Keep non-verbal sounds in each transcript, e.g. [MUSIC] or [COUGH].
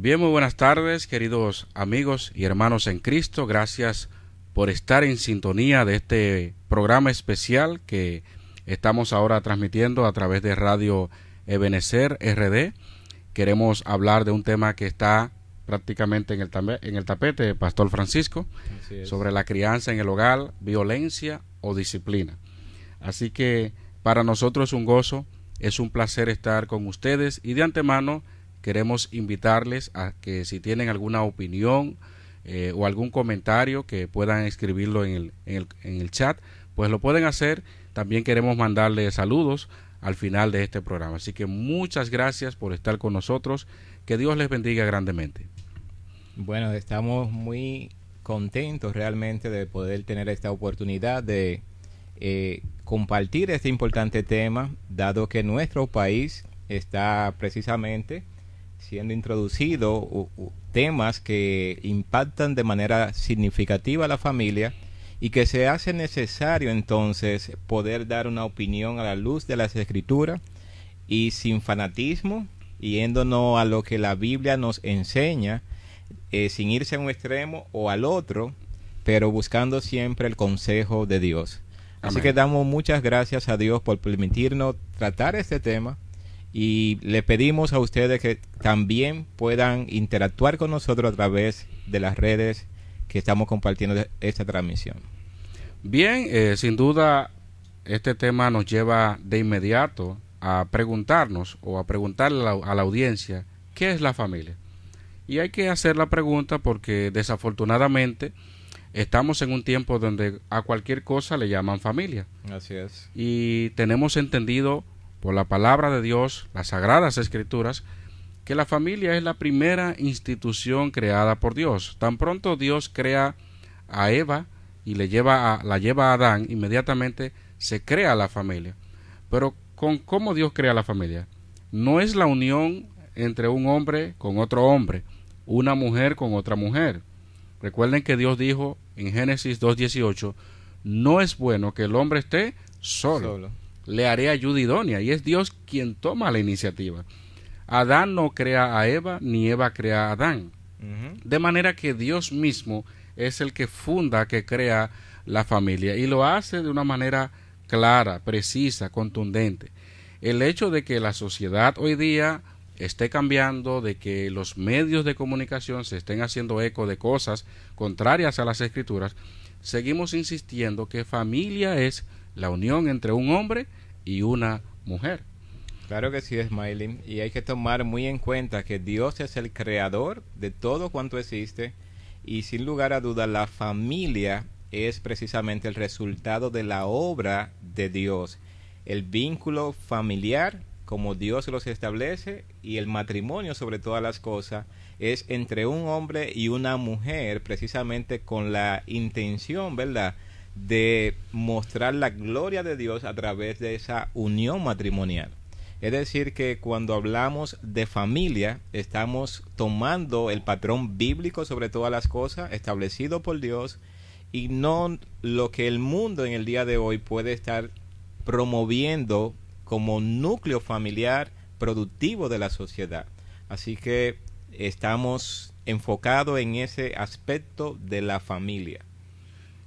Bien, muy buenas tardes, queridos amigos y hermanos en Cristo. Gracias por estar en sintonía de este programa especial que estamos ahora transmitiendo a través de Radio Ebenecer RD. Queremos hablar de un tema que está prácticamente en el, en el tapete, Pastor Francisco, sobre la crianza en el hogar, violencia o disciplina. Así que para nosotros es un gozo, es un placer estar con ustedes y de antemano Queremos invitarles a que si tienen alguna opinión eh, o algún comentario que puedan escribirlo en el, en, el, chat, pues lo pueden hacer. También queremos mandarles saludos al final de este programa. Así que muchas gracias por estar con nosotros. Que Dios les bendiga grandemente. Bueno, estamos muy contentos realmente de poder tener esta oportunidad de eh, compartir este importante tema, dado que nuestro país está precisamente siendo introducido temas que impactan de manera significativa a la familia y que se hace necesario entonces poder dar una opinión a la luz de las escrituras y sin fanatismo, yéndonos a lo que la Biblia nos enseña, eh, sin irse a un extremo o al otro, pero buscando siempre el consejo de Dios. Así que damos muchas gracias a Dios por permitirnos tratar este tema y le pedimos a ustedes que también puedan interactuar con nosotros a través de las redes que estamos compartiendo esta transmisión. Bien, eh, sin duda este tema nos lleva de inmediato a preguntarnos o a preguntarle a la, a la audiencia qué es la familia. Y hay que hacer la pregunta porque desafortunadamente estamos en un tiempo donde a cualquier cosa le llaman familia. Así es. Y tenemos entendido por la palabra de Dios, las sagradas escrituras, que la familia es la primera institución creada por Dios. Tan pronto Dios crea a Eva y le la lleva a Adán, inmediatamente se crea la familia. Pero con cómo Dios crea la familia. No es la unión entre un hombre con otro hombre, una mujer con otra mujer. Recuerden que Dios dijo en Génesis 2.18, no es bueno que el hombre esté solo le haré ayuda idónea, y es Dios quien toma la iniciativa. Adán no crea a Eva, ni Eva crea a Adán. De manera que Dios mismo es el que funda, que crea la familia, y lo hace de una manera clara, precisa, contundente. El hecho de que la sociedad hoy día esté cambiando, de que los medios de comunicación se estén haciendo eco de cosas contrarias a las escrituras, seguimos insistiendo que familia es la unión entre un hombre y una mujer. Claro que sí, es Smiley. Y hay que tomar muy en cuenta que Dios es el creador de todo cuanto existe. Y sin lugar a duda, la familia es precisamente el resultado de la obra de Dios. El vínculo familiar, como Dios los establece, y el matrimonio sobre todas las cosas, es entre un hombre y una mujer, precisamente con la intención, ¿verdad? de mostrar la gloria de Dios a través de esa unión matrimonial. Es decir, que cuando hablamos de familia, estamos tomando el patrón bíblico sobre todas las cosas, establecido por Dios, y no lo que el mundo en el día de hoy puede estar promoviendo como núcleo familiar productivo de la sociedad. Así que estamos enfocados en ese aspecto de la familia.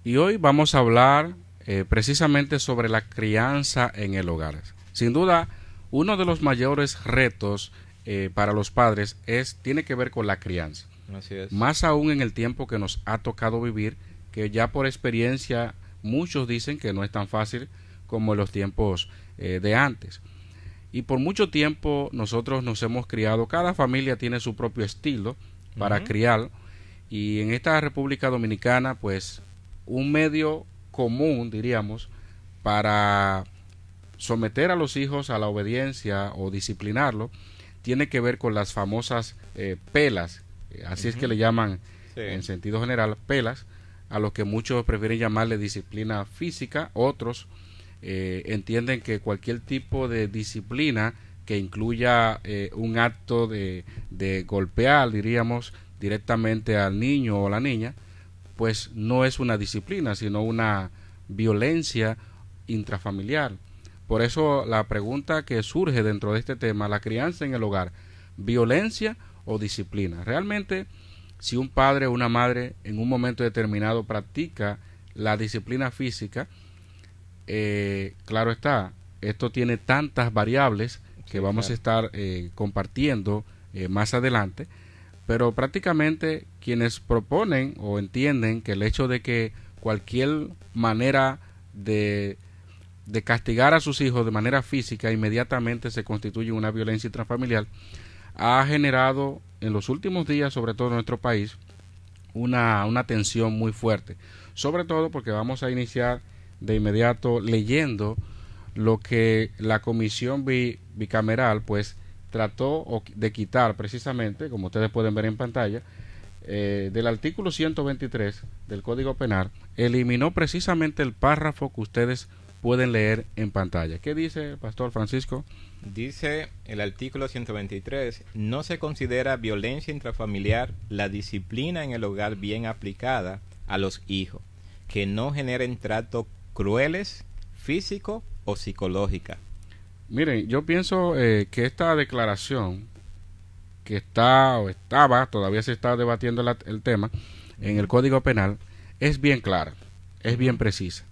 Y hoy vamos a hablar eh, precisamente sobre la crianza en el hogar. Sin duda, uno de los mayores retos eh, para los padres es tiene que ver con la crianza. Así es. Más aún en el tiempo que nos ha tocado vivir, que ya por experiencia muchos dicen que no es tan fácil como en los tiempos eh, de antes. Y por mucho tiempo nosotros nos hemos criado, cada familia tiene su propio estilo para criar. Y en esta República Dominicana, pues un medio común, diríamos, para someter a los hijos a la obediencia o disciplinarlo, tiene que ver con las famosas eh, pelas, eh, así es que le llaman en sentido general pelas, a lo que muchos prefieren llamarle disciplina física, otros eh, entienden que cualquier tipo de disciplina que incluya un acto de, de golpear, diríamos, directamente al niño o la niña, pues no es una disciplina, sino una violencia intrafamiliar. Por eso la pregunta que surge dentro de este tema, la crianza en el hogar, violencia o disciplina. Realmente, si un padre o una madre en un momento determinado practica la disciplina física, eh, claro está, esto tiene tantas variables que vamos a estar eh, compartiendo eh, más adelante, pero prácticamente quienes proponen o entienden que el hecho de que cualquier manera de, castigar a sus hijos de manera física inmediatamente se constituye una violencia intrafamiliar, ha generado en los últimos días, sobre todo en nuestro país, una, una tensión muy fuerte. Sobre todo porque vamos a iniciar de inmediato leyendo lo que la comisión bicameral pues trató de quitar precisamente, como ustedes pueden ver en pantalla, eh, del artículo 123 del Código Penal, eliminó precisamente el párrafo que ustedes pueden leer en pantalla. ¿Qué dice el pastor Francisco? Dice el artículo 123, no se considera violencia intrafamiliar la disciplina en el hogar bien aplicada a los hijos, que no generen tratos crueles, físico o psicológica Miren, yo pienso eh, que esta declaración que está o estaba, todavía se está debatiendo el tema en el Código Penal, es bien clara, es bien precisa.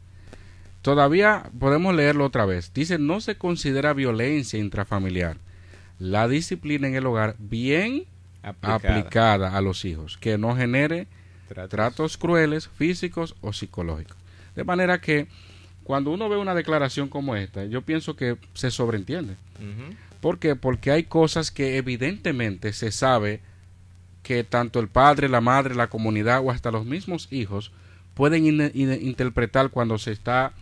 Todavía podemos leerlo otra vez. Dice, no se considera violencia intrafamiliar la disciplina en el hogar bien aplicada, a los hijos, que no genere tratos crueles, físicos o psicológicos. De manera que cuando uno ve una declaración como esta, yo pienso que se sobreentiende. ¿Por qué? Porque hay cosas que evidentemente se sabe que tanto el padre, la madre, la comunidad o hasta los mismos hijos pueden interpretar cuando se está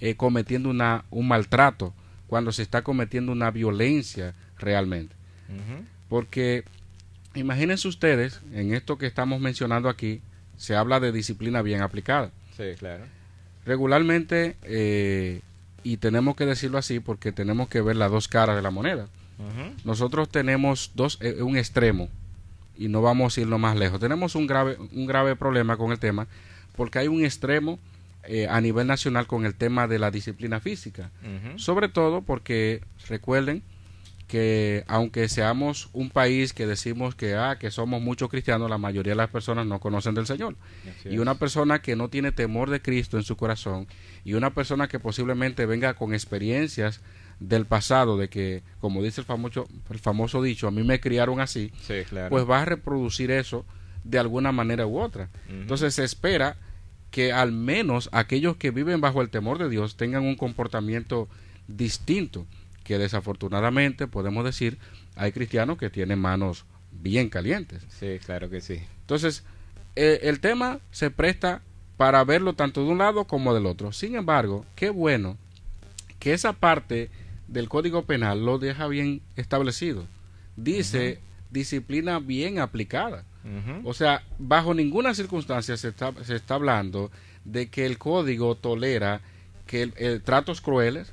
eh, cometiendo una, un maltrato, cuando se está cometiendo una violencia realmente. Porque imagínense ustedes, en esto que estamos mencionando aquí, se habla de disciplina bien aplicada. Sí, claro regularmente, eh, y tenemos que decirlo así porque tenemos que ver las dos caras de la moneda. Nosotros tenemos dos, eh, un extremo y no vamos a irnos más lejos. Tenemos un grave, un grave problema con el tema porque hay un extremo eh, a nivel nacional con el tema de la disciplina física. Sobre todo porque, recuerden, que aunque seamos un país que decimos que, ah, que somos muchos cristianos, la mayoría de las personas no conocen del Señor. y una persona que no tiene temor de Cristo en su corazón y una persona que posiblemente venga con experiencias del pasado, de que, como dice el famoso, el famoso dicho, a mí me criaron así, pues va a reproducir eso de alguna manera u otra. Entonces se espera que al menos aquellos que viven bajo el temor de Dios tengan un comportamiento distinto que desafortunadamente podemos decir hay cristianos que tienen manos bien calientes. Sí, claro que sí. Entonces, eh, el tema se presta para verlo tanto de un lado como del otro. Sin embargo, qué bueno que esa parte del Código Penal lo deja bien establecido. Dice disciplina bien aplicada. O sea, bajo ninguna circunstancia se está, se está hablando de que el Código tolera que el, eh, tratos crueles,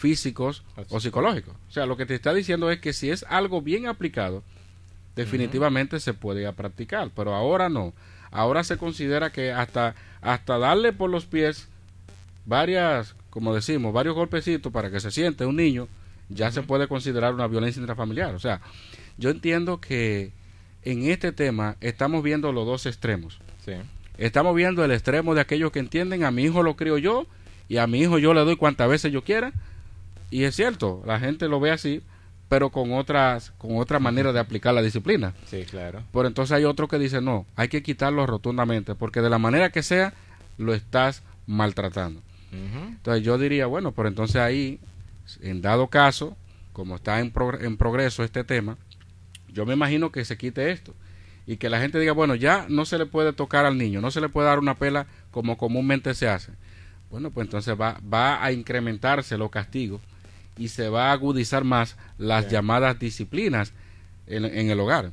físicos o psicológicos. O sea, lo que te está diciendo es que si es algo bien aplicado, definitivamente se puede practicar, pero ahora no. Ahora se considera que hasta, hasta darle por los pies varias, como decimos, varios golpecitos para que se siente un niño, ya se puede considerar una violencia intrafamiliar. O sea, yo entiendo que en este tema estamos viendo los dos extremos. Estamos viendo el extremo de aquellos que entienden, a mi hijo lo creo yo y a mi hijo yo le doy cuantas veces yo quiera, y es cierto, la gente lo ve así, pero con otras con otra manera de aplicar la disciplina. Sí, claro. Pero entonces hay otro que dice, "No, hay que quitarlo rotundamente porque de la manera que sea lo estás maltratando." Entonces yo diría, bueno, por entonces ahí en dado caso, como está en, en progreso este tema, yo me imagino que se quite esto y que la gente diga, bueno, ya no se le puede tocar al niño, no se le puede dar una pela como comúnmente se hace. Bueno, pues entonces va, va a incrementarse los castigos y se va a agudizar más las llamadas disciplinas en, el hogar.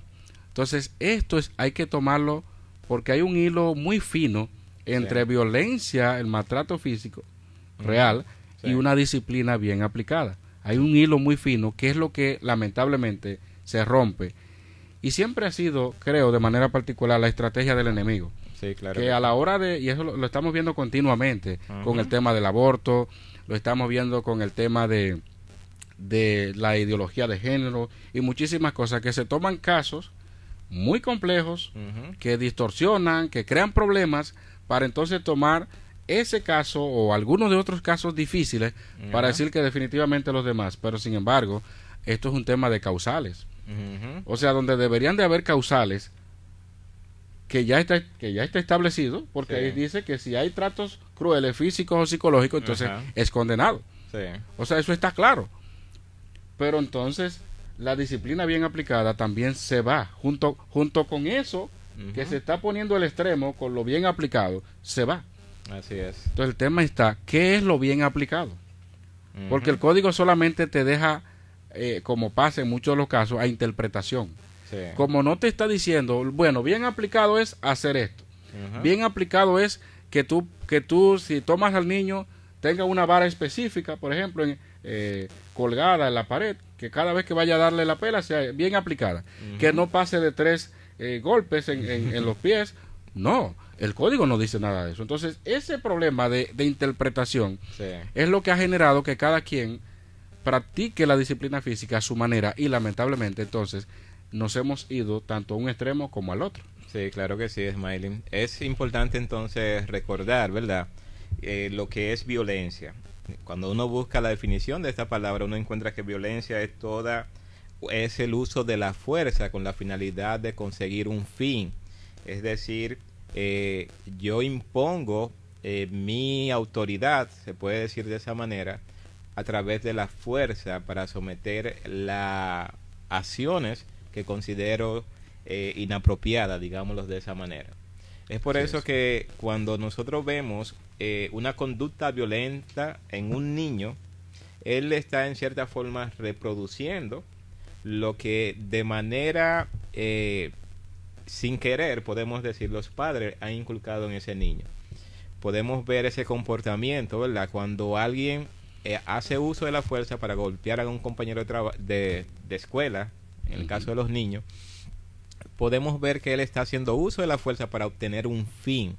Entonces, esto es, hay que tomarlo porque hay un hilo muy fino entre violencia, el maltrato físico real y una disciplina bien aplicada. Hay un hilo muy fino que es lo que lamentablemente se rompe. Y siempre ha sido, creo, de manera particular, la estrategia del enemigo. Sí, claro. Que a la hora de, y eso lo, estamos viendo continuamente, con el tema del aborto, lo estamos viendo con el tema de, de la ideología de género y muchísimas cosas que se toman casos muy complejos que distorsionan, que crean problemas para entonces tomar ese caso o algunos de otros casos difíciles para decir que definitivamente los demás. Pero sin embargo, esto es un tema de causales. O sea, donde deberían de haber causales que ya está, que ya está establecido, porque ahí dice que si hay tratos crueles físicos o psicológicos, entonces es condenado. O sea, eso está claro. Pero entonces la disciplina bien aplicada también se va junto, junto con eso que se está poniendo el extremo con lo bien aplicado, se va. Así es. Entonces el tema está, ¿qué es lo bien aplicado? Porque el código solamente te deja, eh, como pasa en muchos de los casos, a interpretación. Como no te está diciendo, bueno, bien aplicado es hacer esto. Bien aplicado es que tú, que tú, si tomas al niño, tenga una vara específica, por ejemplo, en, eh, colgada en la pared, que cada vez que vaya a darle la pela sea bien aplicada, que no pase de tres eh, golpes en, los pies. No, el código no dice nada de eso. Entonces, ese problema de, interpretación es lo que ha generado que cada quien practique la disciplina física a su manera y lamentablemente entonces nos hemos ido tanto a un extremo como al otro. Sí, claro que sí, Smiley. Es importante entonces recordar, ¿verdad? Eh, lo que es violencia. Cuando uno busca la definición de esta palabra, uno encuentra que violencia es toda es el uso de la fuerza con la finalidad de conseguir un fin. Es decir, eh, yo impongo eh, mi autoridad, se puede decir de esa manera, a través de la fuerza para someter las acciones que considero eh, inapropiadas, digámoslo de esa manera. Es por eso que cuando nosotros vemos eh, una conducta violenta en un niño, él está en cierta forma reproduciendo lo que de manera eh, sin querer, podemos decir, los padres han inculcado en ese niño. Podemos ver ese comportamiento, ¿verdad? Cuando alguien eh, hace uso de la fuerza para golpear a un compañero de, escuela, en el caso de los niños, podemos ver que él está haciendo uso de la fuerza para obtener un fin,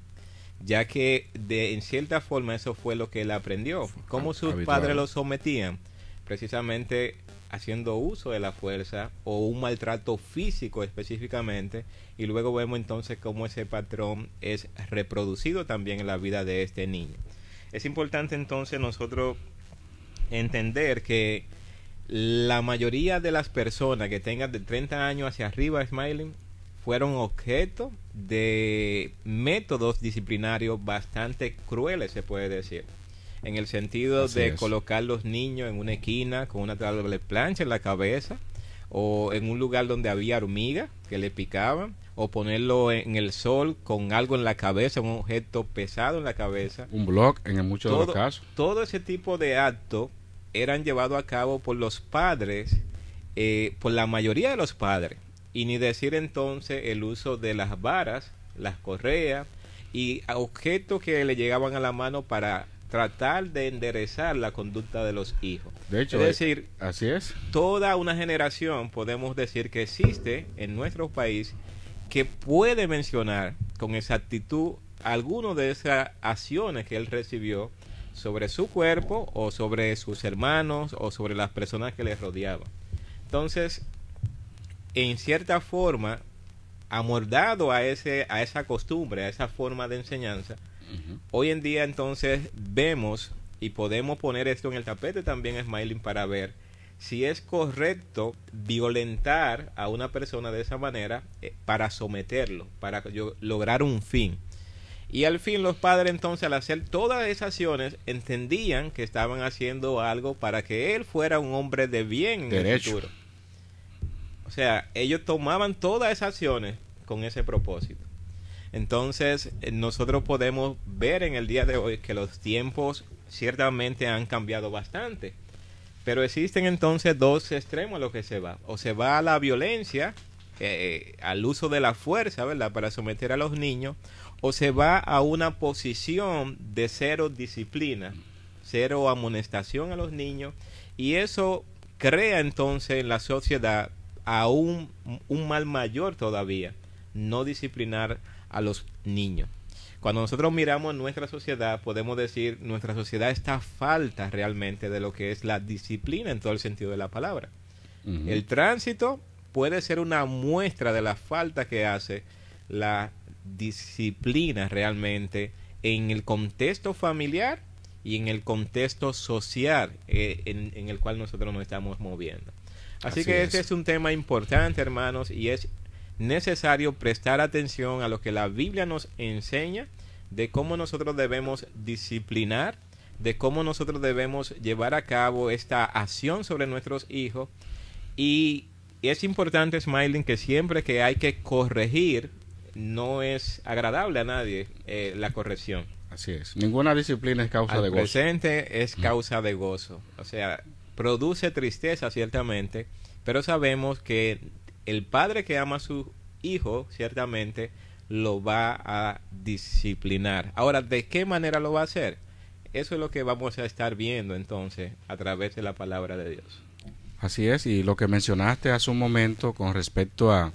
ya que de, en cierta forma eso fue lo que él aprendió, cómo sus padres lo sometían, precisamente haciendo uso de la fuerza o un maltrato físico específicamente, y luego vemos entonces cómo ese patrón es reproducido también en la vida de este niño. Es importante entonces nosotros entender que la mayoría de las personas que tengan de 30 años hacia arriba, Smiling, fueron objeto de métodos disciplinarios bastante crueles, se puede decir. En el sentido de colocar los niños en una esquina con una tabla de plancha en la cabeza, o en un lugar donde había hormigas que le picaban, o ponerlo en el sol con algo en la cabeza, un objeto pesado en la cabeza. Un blog en muchos de casos. Todo ese tipo de actos eran llevados a cabo por los padres, eh, por la mayoría de los padres y ni decir entonces el uso de las varas, las correas y objetos que le llegaban a la mano para tratar de enderezar la conducta de los hijos. De hecho, es decir, así es. Toda una generación podemos decir que existe en nuestro país que puede mencionar con exactitud algunas de esas acciones que él recibió sobre su cuerpo o sobre sus hermanos o sobre las personas que le rodeaban. Entonces, en cierta forma amordado a ese a esa costumbre, a esa forma de enseñanza. Hoy en día entonces vemos y podemos poner esto en el tapete también Smiling para ver si es correcto violentar a una persona de esa manera eh, para someterlo, para yo, lograr un fin. Y al fin los padres entonces al hacer todas esas acciones entendían que estaban haciendo algo para que él fuera un hombre de bien en el futuro. O sea, ellos tomaban todas esas acciones con ese propósito. Entonces, eh, nosotros podemos ver en el día de hoy que los tiempos ciertamente han cambiado bastante. Pero existen entonces dos extremos a los que se va. O se va a la violencia, eh, eh, al uso de la fuerza, ¿verdad? Para someter a los niños. O se va a una posición de cero disciplina, cero amonestación a los niños. Y eso crea entonces en la sociedad aún un, mal mayor todavía, no disciplinar a los niños. Cuando nosotros miramos nuestra sociedad, podemos decir nuestra sociedad está falta realmente de lo que es la disciplina en todo el sentido de la palabra. El tránsito puede ser una muestra de la falta que hace la disciplina realmente en el contexto familiar y en el contexto social eh, en el cual nosotros nos estamos moviendo. Así, que ese este es un tema importante, hermanos, y es necesario prestar atención a lo que la Biblia nos enseña de cómo nosotros debemos disciplinar, de cómo nosotros debemos llevar a cabo esta acción sobre nuestros hijos. Y es importante, Smiling, que siempre que hay que corregir, no es agradable a nadie eh, la corrección. Así es. Ninguna disciplina es causa de gozo. presente es mm. causa de gozo. O sea, produce tristeza ciertamente, pero sabemos que el padre que ama a su hijo ciertamente lo va a disciplinar. Ahora, ¿de qué manera lo va a hacer? Eso es lo que vamos a estar viendo entonces a través de la palabra de Dios. Así es, y lo que mencionaste hace un momento con respecto a,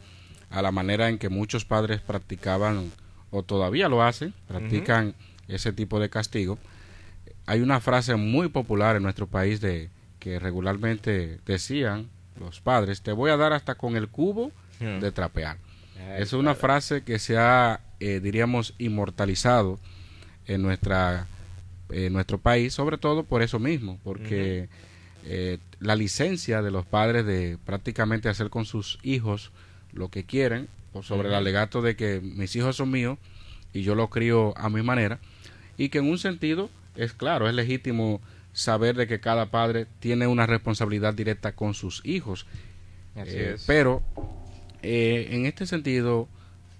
la manera en que muchos padres practicaban o todavía lo hacen, practican ese tipo de castigo. Hay una frase muy popular en nuestro país de que regularmente decían los padres, te voy a dar hasta con el cubo de trapear. es una frase que se ha, eh, diríamos, inmortalizado en nuestra eh, nuestro país, sobre todo por eso mismo, porque eh, la licencia de los padres de prácticamente hacer con sus hijos lo que quieren, sobre el alegato de que mis hijos son míos y yo los crío a mi manera, y que en un sentido es claro, es legítimo saber de que cada padre tiene una responsabilidad directa con sus hijos. Eh, pero eh, en este sentido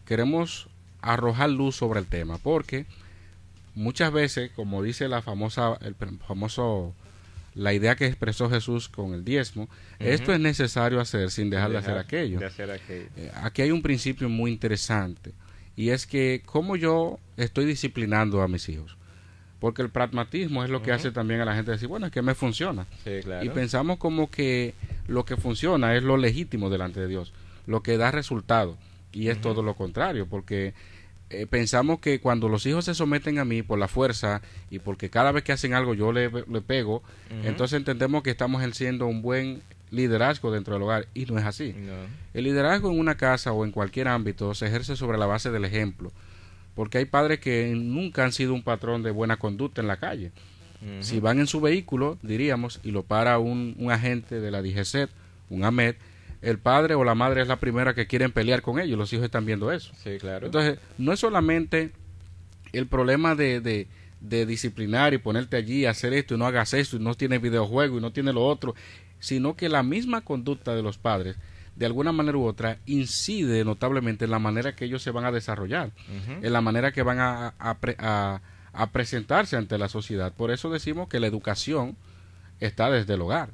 queremos arrojar luz sobre el tema porque muchas veces, como dice la famosa, el famoso, la idea que expresó Jesús con el diezmo, esto es necesario hacer sin dejar, de hacer aquello. Eh, aquí hay un principio muy interesante y es que como yo estoy disciplinando a mis hijos, porque el pragmatismo es lo que hace también a la gente decir, bueno, es que me funciona. Y pensamos como que lo que funciona es lo legítimo delante de Dios, lo que da resultado. Y es todo lo contrario, porque eh, pensamos que cuando los hijos se someten a mí por la fuerza y porque cada vez que hacen algo yo le, pego, entonces entendemos que estamos ejerciendo un buen liderazgo dentro del hogar y no es así. El liderazgo en una casa o en cualquier ámbito se ejerce sobre la base del ejemplo porque hay padres que nunca han sido un patrón de buena conducta en la calle. Si van en su vehículo, diríamos, y lo para un, agente de la DGCET, un AMED, el padre o la madre es la primera que quieren pelear con ellos, los hijos están viendo eso. Sí, claro. Entonces, no es solamente el problema de, disciplinar y ponerte allí, hacer esto y no hagas esto, y no tienes videojuego y no tienes lo otro, sino que la misma conducta de los padres de alguna manera u otra incide notablemente en la manera que ellos se van a desarrollar, en la manera que van a, presentarse ante la sociedad. Por eso decimos que la educación está desde el hogar.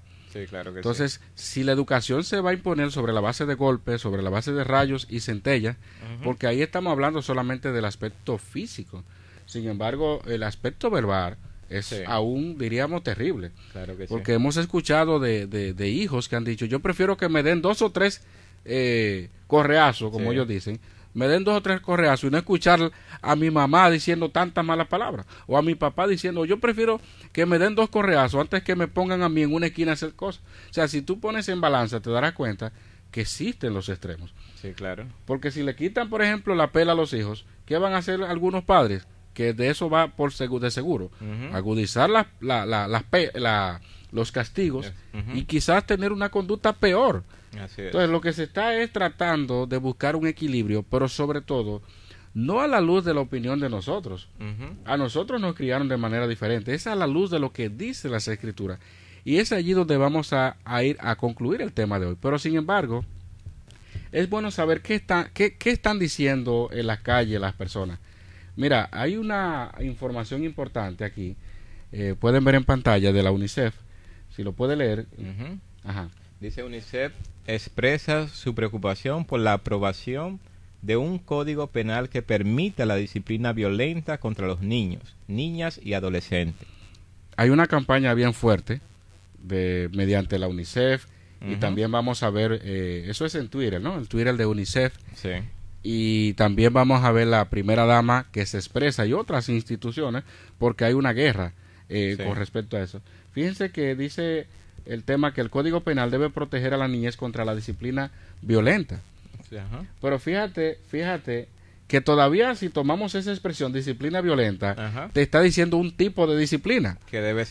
claro Entonces, si la educación se va a imponer sobre la base de golpes, sobre la base de rayos y centellas, porque ahí estamos hablando solamente del aspecto físico. Sin embargo, el aspecto verbal, es aún, diríamos, terrible. Claro que porque hemos escuchado de, de, hijos que han dicho, yo prefiero que me den dos o tres eh, correazos, como ellos dicen, me den dos o tres correazos y no escuchar a mi mamá diciendo tantas malas palabras o a mi papá diciendo, yo prefiero que me den dos correazos antes que me pongan a mí en una esquina a hacer cosas. O sea, si tú pones en balanza, te darás cuenta que existen los extremos. Sí, claro. Porque si le quitan, por ejemplo, la pela a los hijos, ¿qué van a hacer algunos padres? que de eso va por seguro, de seguro. Agudizar la, la, los castigos y quizás tener una conducta peor. Entonces, lo que se está es tratando de buscar un equilibrio, pero sobre todo, no a la luz de la opinión de nosotros. A nosotros nos criaron de manera diferente. Es a la luz de lo que dice las escrituras. Y es allí donde vamos a, ir a concluir el tema de hoy. Pero sin embargo, es bueno saber qué, está, qué están diciendo en las calles las personas Mira, hay una información importante aquí. Eh, pueden ver en pantalla de la UNICEF. Si lo puede leer. Ajá. Dice UNICEF expresa su preocupación por la aprobación de un código penal que permita la disciplina violenta contra los niños, niñas y adolescentes. Hay una campaña bien fuerte de, mediante la UNICEF, y también vamos a ver, eh, eso es en Twitter, ¿no? El Twitter de UNICEF. Sí y también vamos a ver la primera dama que se expresa y otras instituciones porque hay una guerra eh, con respecto a eso. Fíjense que dice el tema que el Código Penal debe proteger a la niñez contra la disciplina violenta. Pero fíjate, fíjate que todavía si tomamos esa expresión disciplina violenta, te está diciendo un tipo de disciplina.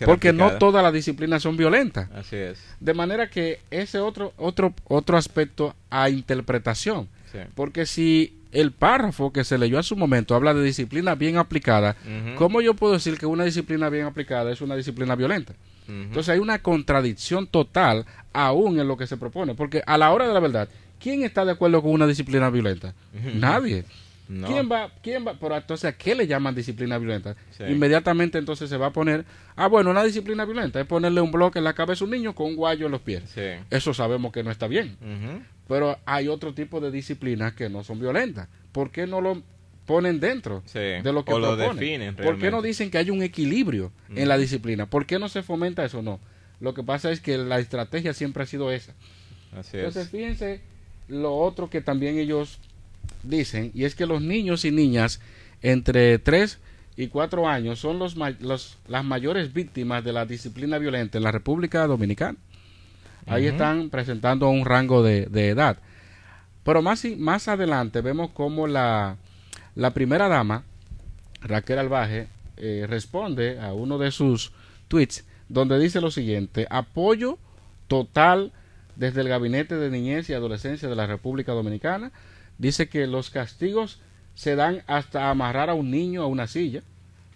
porque no todas las disciplinas son violentas. es. De manera que ese otro otro otro aspecto a interpretación porque si el párrafo que se leyó a su momento habla de disciplina bien aplicada, ¿cómo yo puedo decir que una disciplina bien aplicada es una disciplina violenta? Entonces hay una contradicción total aún en lo que se propone, porque a la hora de la verdad, ¿quién está de acuerdo con una disciplina violenta? Nadie. ¿Quién va? ¿Quién va? Pero entonces, ¿a qué le llaman disciplina violenta? Inmediatamente entonces se va a poner, ah, bueno, una disciplina violenta es ponerle un bloque en la cabeza a un niño con un guayo en los pies. Eso sabemos que no está bien. Pero hay otro tipo de disciplinas que no son violentas. ¿Por qué no lo ponen dentro de lo que proponen? definen, ¿Por qué no dicen que hay un equilibrio en la disciplina? ¿Por qué no se fomenta eso? No. Lo que pasa es que la estrategia siempre ha sido esa. Así entonces, fíjense lo otro que también ellos dicen, y es que los niños y niñas entre 3 y 4 años son los, las mayores víctimas de la disciplina violenta en la República Dominicana. Ahí están presentando un rango de, edad. Pero más, más adelante vemos cómo la, la primera dama, Raquel Albaje, eh, responde a uno de sus tweets donde dice lo siguiente, apoyo total desde el Gabinete de Niñez y Adolescencia de la República Dominicana dice que los castigos se dan hasta amarrar a un niño a una silla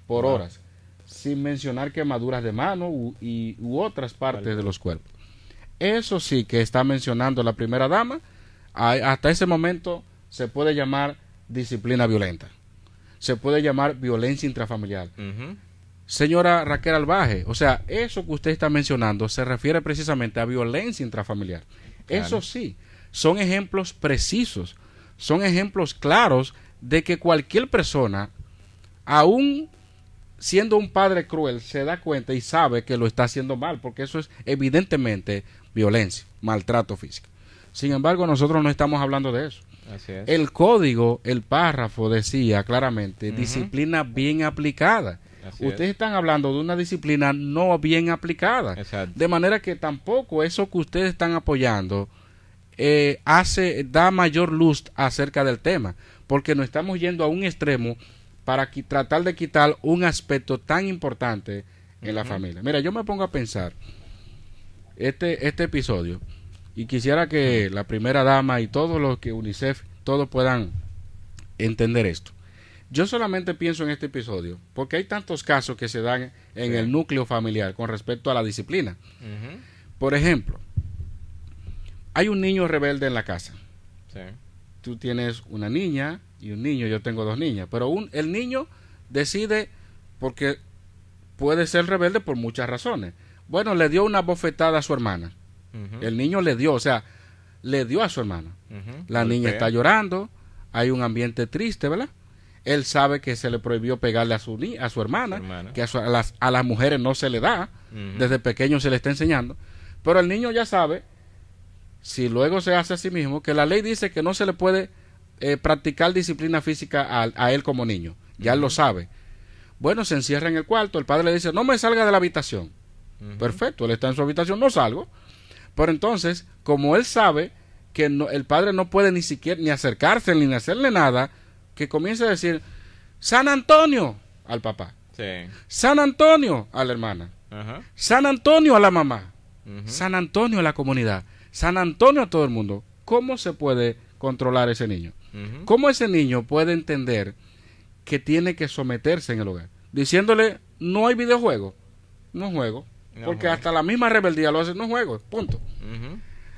por horas, sin mencionar quemaduras de mano u, y, otras partes de los cuerpos. Eso sí que está mencionando la primera dama, hasta ese momento se puede llamar disciplina violenta, se puede llamar violencia intrafamiliar. Señora Raquel Albaje, o sea, eso que usted está mencionando se refiere precisamente a violencia intrafamiliar. Eso sí, son ejemplos precisos son ejemplos claros de que cualquier persona, aún siendo un padre cruel, se da cuenta y sabe que lo está haciendo mal, porque eso es evidentemente violencia, maltrato físico. Sin embargo, nosotros no estamos hablando de eso. El código, el párrafo decía claramente, disciplina bien aplicada. Ustedes están hablando de una disciplina no bien aplicada. De manera que tampoco eso que ustedes están apoyando eh, hace, da mayor luz acerca del tema, porque nos estamos yendo a un extremo para tratar de quitar un aspecto tan importante en la familia. Mira, yo me pongo a pensar este, este episodio y quisiera que la primera dama y todos los que UNICEF, todos puedan entender esto. Yo solamente pienso en este episodio porque hay tantos casos que se dan en el núcleo familiar con respecto a la disciplina. Por ejemplo, hay un niño rebelde en la casa. Tú tienes una niña y un niño, yo tengo dos niñas, pero un, el niño decide porque puede ser rebelde por muchas razones. Bueno, le dio una bofetada a su hermana. El niño le dio, o sea, le dio a su hermana. La niña está llorando, hay un ambiente triste, ¿verdad? Él sabe que se le prohibió pegarle a su, a su hermana, que a, las, a, las, mujeres no se le da, desde pequeño se le está enseñando. Pero el niño ya sabe si luego se hace a sí mismo, que la ley dice que no se le puede eh, practicar disciplina física a, él como niño, ya lo sabe. Bueno, se encierra en el cuarto, el padre le dice, no me salga de la habitación. Perfecto, él está en su habitación, no salgo. Pero entonces, como él sabe que el padre no puede ni siquiera ni acercarse ni hacerle nada, que comience a decir, San Antonio al papá. San Antonio a la hermana. San Antonio a la mamá. San Antonio a la comunidad. San Antonio a todo el mundo. ¿Cómo se puede controlar ese niño? ¿Cómo ese niño puede entender que tiene que someterse en el hogar? Diciéndole, no hay videojuego, no juego. porque hasta la misma rebeldía lo hace, no juego, punto.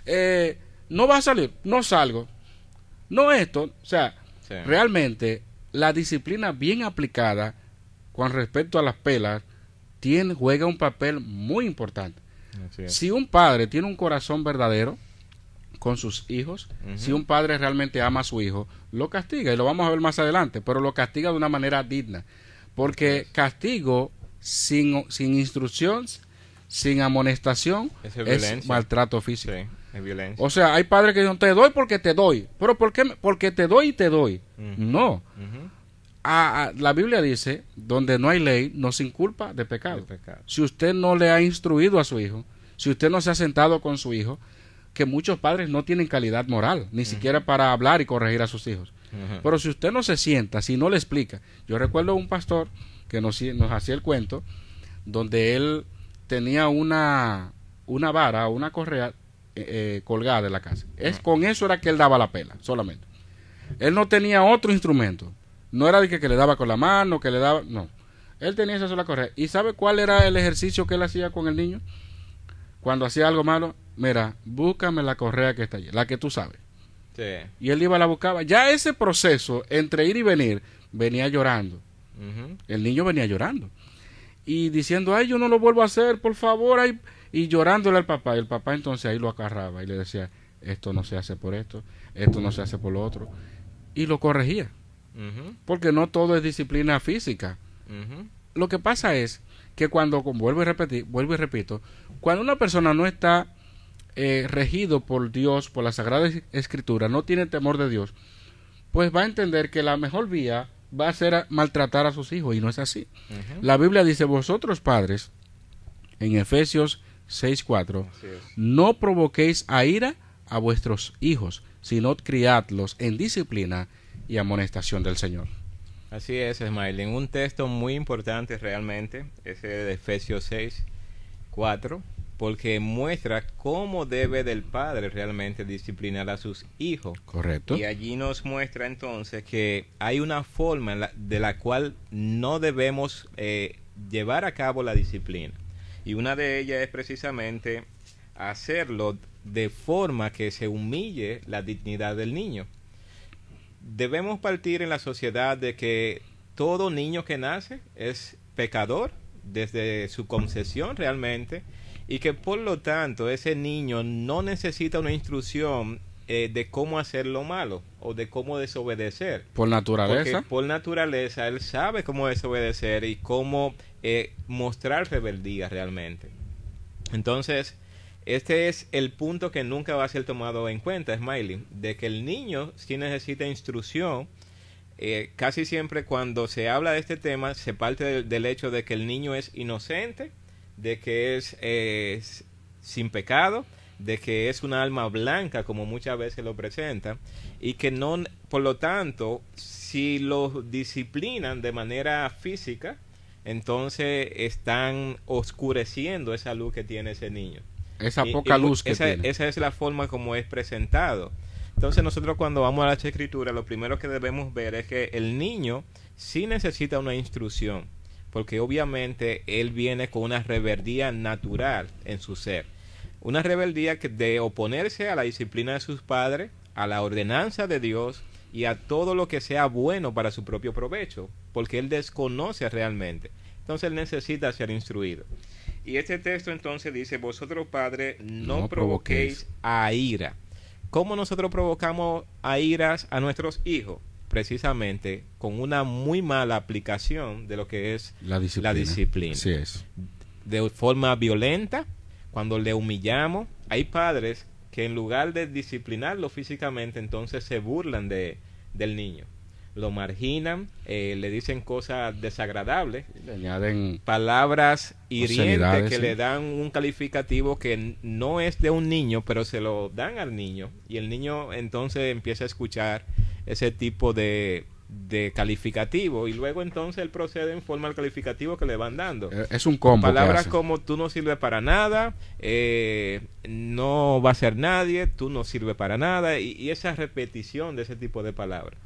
Eh, no va a salir, no salgo. No esto, o sea, realmente la disciplina bien aplicada con respecto a las pelas tiene, juega un papel muy importante. Si un padre tiene un corazón verdadero con sus hijos, si un padre realmente ama a su hijo, lo castiga, y lo vamos a ver más adelante, pero lo castiga de una manera digna, porque castigo sin, sin instrucción, sin amonestación, es, maltrato físico. O sea, hay padres que dicen, te doy porque te doy, pero ¿por Porque te doy y te doy. No. Ah, ah, la Biblia dice, donde no hay ley, no se inculpa de pecado. Si usted no le ha instruido a su hijo, si usted no se ha sentado con su hijo, que muchos padres no tienen calidad moral, ni siquiera para hablar y corregir a sus hijos. Pero si usted no se sienta, si no le explica, yo recuerdo un pastor que nos, hacía el cuento, donde él tenía una, una vara, una correa eh, eh, colgada de la casa. Es, con eso era que él daba la pela, solamente. Él no tenía otro instrumento. No era de que, le daba con la mano, que le daba. No. Él tenía esa sola correa. ¿Y sabe cuál era el ejercicio que él hacía con el niño? Cuando hacía algo malo, mira, búscame la correa que está allí, la que tú sabes. Sí. Y él iba la buscaba. Ya ese proceso entre ir y venir venía llorando. El niño venía llorando. Y diciendo, ay, yo no lo vuelvo a hacer, por favor. Y llorándole al papá. Y El papá entonces ahí lo acarraba y le decía, esto no se hace por esto, esto no se hace por lo otro. Y lo corregía porque no todo es disciplina física. Lo que pasa es que cuando, vuelvo y, repetir, vuelvo y repito, cuando una persona no está eh, regido por Dios, por la Sagrada Escritura, no tiene temor de Dios, pues va a entender que la mejor vía va a ser maltratar a sus hijos y no es así. La Biblia dice, vosotros padres, en Efesios 6.4, no provoquéis a ira a vuestros hijos, sino criadlos en disciplina y amonestación del Señor. Así es, en Un texto muy importante realmente, ese de Efesios 6, 4, porque muestra cómo debe del padre realmente disciplinar a sus hijos. Correcto. Y allí nos muestra entonces que hay una forma de la cual no debemos eh, llevar a cabo la disciplina. Y una de ellas es precisamente hacerlo de forma que se humille la dignidad del niño debemos partir en la sociedad de que todo niño que nace es pecador desde su concesión realmente y que por lo tanto ese niño no necesita una instrucción eh, de cómo hacer lo malo o de cómo desobedecer. Por naturaleza. por naturaleza él sabe cómo desobedecer y cómo eh, mostrar rebeldía realmente. Entonces, este es el punto que nunca va a ser tomado en cuenta, Smiley, de que el niño sí necesita instrucción. Eh, casi siempre cuando se habla de este tema se parte del, hecho de que el niño es inocente, de que es, sin pecado, de que es una alma blanca, como muchas veces lo presenta, y que no, por lo tanto, si lo disciplinan de manera física, entonces están oscureciendo esa luz que tiene ese niño. Esa poca luz que esa es la forma como es presentado. Entonces nosotros cuando vamos a la escritura, lo primero que debemos ver es que el niño sí necesita una instrucción, porque obviamente él viene con una rebeldía natural en su ser. Una rebeldía que de oponerse a la disciplina de sus padres, a la ordenanza de Dios y a todo lo que sea bueno para su propio provecho, porque él desconoce realmente. Entonces él necesita ser instruido. Y este texto entonces dice, vosotros padres no, provoquéis, a ira. ¿Cómo nosotros provocamos a iras a nuestros hijos? Precisamente con una muy mala aplicación de lo que es la disciplina. es. De forma violenta, cuando le humillamos, hay padres que en lugar de disciplinarlo físicamente, entonces se burlan de, del niño lo marginan, eh, le dicen cosas desagradables, añaden palabras hirientes que le dan un calificativo que no es de un niño, pero se lo dan al niño y el niño entonces empieza a escuchar ese tipo de, de calificativo y luego entonces él procede en forma al calificativo que le van dando. Eh, es un combo. Palabras como tú no sirves para nada, eh, no va a ser nadie, tú no sirves para nada y esa repetición de ese tipo de palabras.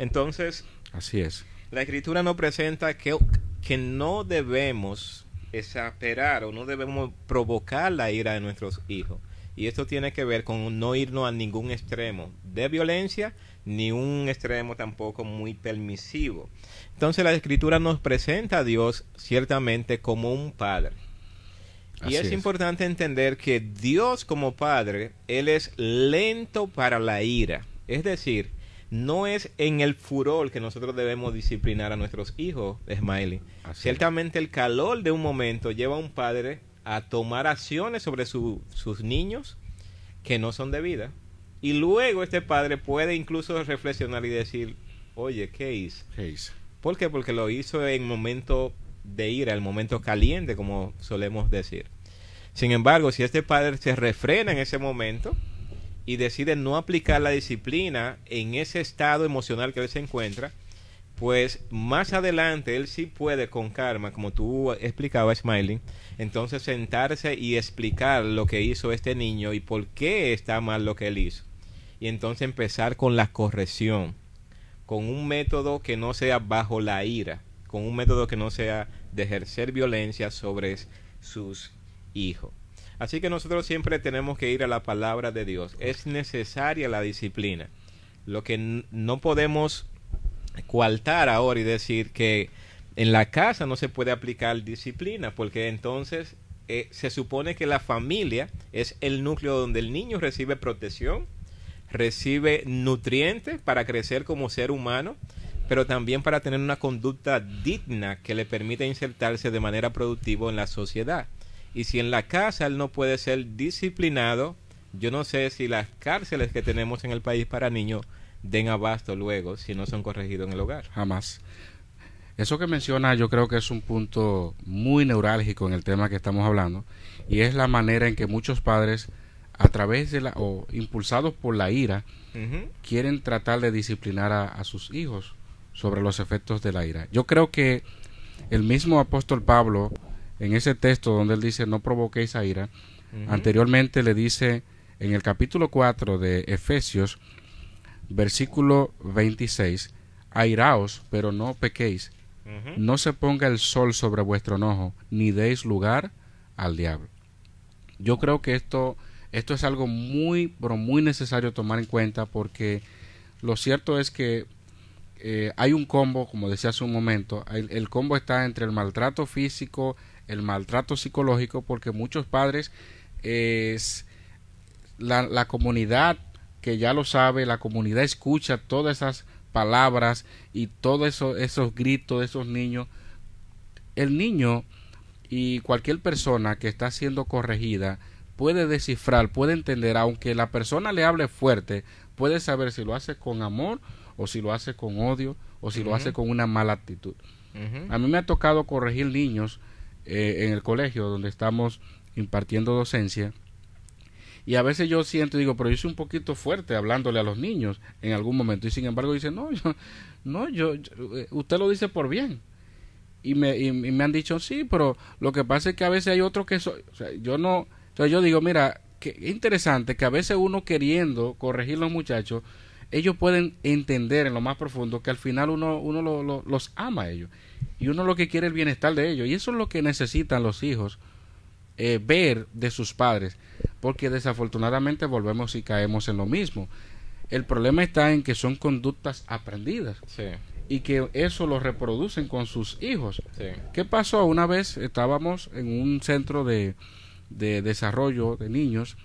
Entonces, así es. La escritura nos presenta que, que no debemos exasperar o no debemos provocar la ira de nuestros hijos. Y esto tiene que ver con no irnos a ningún extremo de violencia, ni un extremo tampoco muy permisivo. Entonces la escritura nos presenta a Dios ciertamente como un padre. y es, importante entender que Dios como padre, Él es lento para la ira. Es decir, no es en el furor que nosotros debemos disciplinar a nuestros hijos, Smiley. Ciertamente el calor de un momento lleva a un padre a tomar acciones sobre sus niños que no son debidas. Y luego este padre puede incluso reflexionar y decir, oye, ¿qué hizo? ¿Qué ¿Por qué? Porque lo hizo en momento de ira, en momento caliente, como solemos decir. Sin embargo, si este padre se refrena en ese momento, y decide no aplicar la disciplina en ese estado emocional que él se encuentra, pues más adelante él sí puede con karma, como tú explicabas, Smiley, entonces sentarse y explicar lo que hizo este niño y por qué está mal lo que él hizo. Y entonces empezar con la corrección, con un método que no sea bajo la ira, con un método que no sea de ejercer violencia sobre sus hijos. Así que nosotros siempre tenemos que ir a la palabra de Dios. Es necesaria la disciplina. Lo que no podemos coartar ahora y decir que en la casa no se puede aplicar disciplina, porque entonces eh, se supone que la familia es el núcleo donde el niño recibe protección, recibe nutrientes para crecer como ser humano, pero también para tener una conducta digna que le permita insertarse de manera productiva en la sociedad. Y si en la casa él no puede ser disciplinado, yo no sé si las cárceles que tenemos en el país para niños den abasto luego si no son corregidos en el hogar. Jamás. Eso que menciona yo creo que es un punto muy neurálgico en el tema que estamos hablando y es la manera en que muchos padres a través de la o impulsados por la ira quieren tratar de disciplinar a, a, sus hijos sobre los efectos de la ira. Yo creo que el mismo apóstol Pablo en ese texto donde él dice, no provoquéis a ira, anteriormente le dice en el capítulo 4 de Efesios, versículo 26, airaos, pero no pequéis. No se ponga el sol sobre vuestro enojo, ni deis lugar al diablo. Yo creo que esto, esto es algo muy, muy necesario tomar en cuenta porque lo cierto es que eh, hay un combo, como decía hace un momento, el combo está entre el maltrato físico, el maltrato psicológico, porque muchos padres es la, la comunidad que ya lo sabe, la comunidad escucha todas esas palabras y todos eso, esos gritos de esos niños. El niño y cualquier persona que está siendo corregida puede descifrar, puede entender, aunque la persona le hable fuerte, puede saber si lo hace con amor o si lo hace con odio o si lo hace con una mala actitud. A mí me ha tocado corregir niños eh, en el colegio donde estamos impartiendo docencia. Y a veces yo siento y digo, pero yo soy un poquito fuerte hablándole a los niños en algún momento. Y sin embargo dice, no, [LAUGHS] yo, no, yo, usted lo dice por bien. Y me, y, me, han dicho, sí, pero lo que pasa es que a veces hay otros que... yo no... yo digo, mira, que interesante que a veces uno queriendo corregir a los muchachos, ellos pueden entender en lo más profundo que al final uno, uno los ama a ellos. Y uno lo que quiere es el bienestar de ellos. Y eso es lo que necesitan los hijos eh, ver de sus padres. Porque desafortunadamente volvemos y caemos en lo mismo. El problema está en que son conductas aprendidas. Y que eso lo reproducen con sus hijos. ¿Qué pasó? Una vez estábamos en un centro de, de desarrollo de niños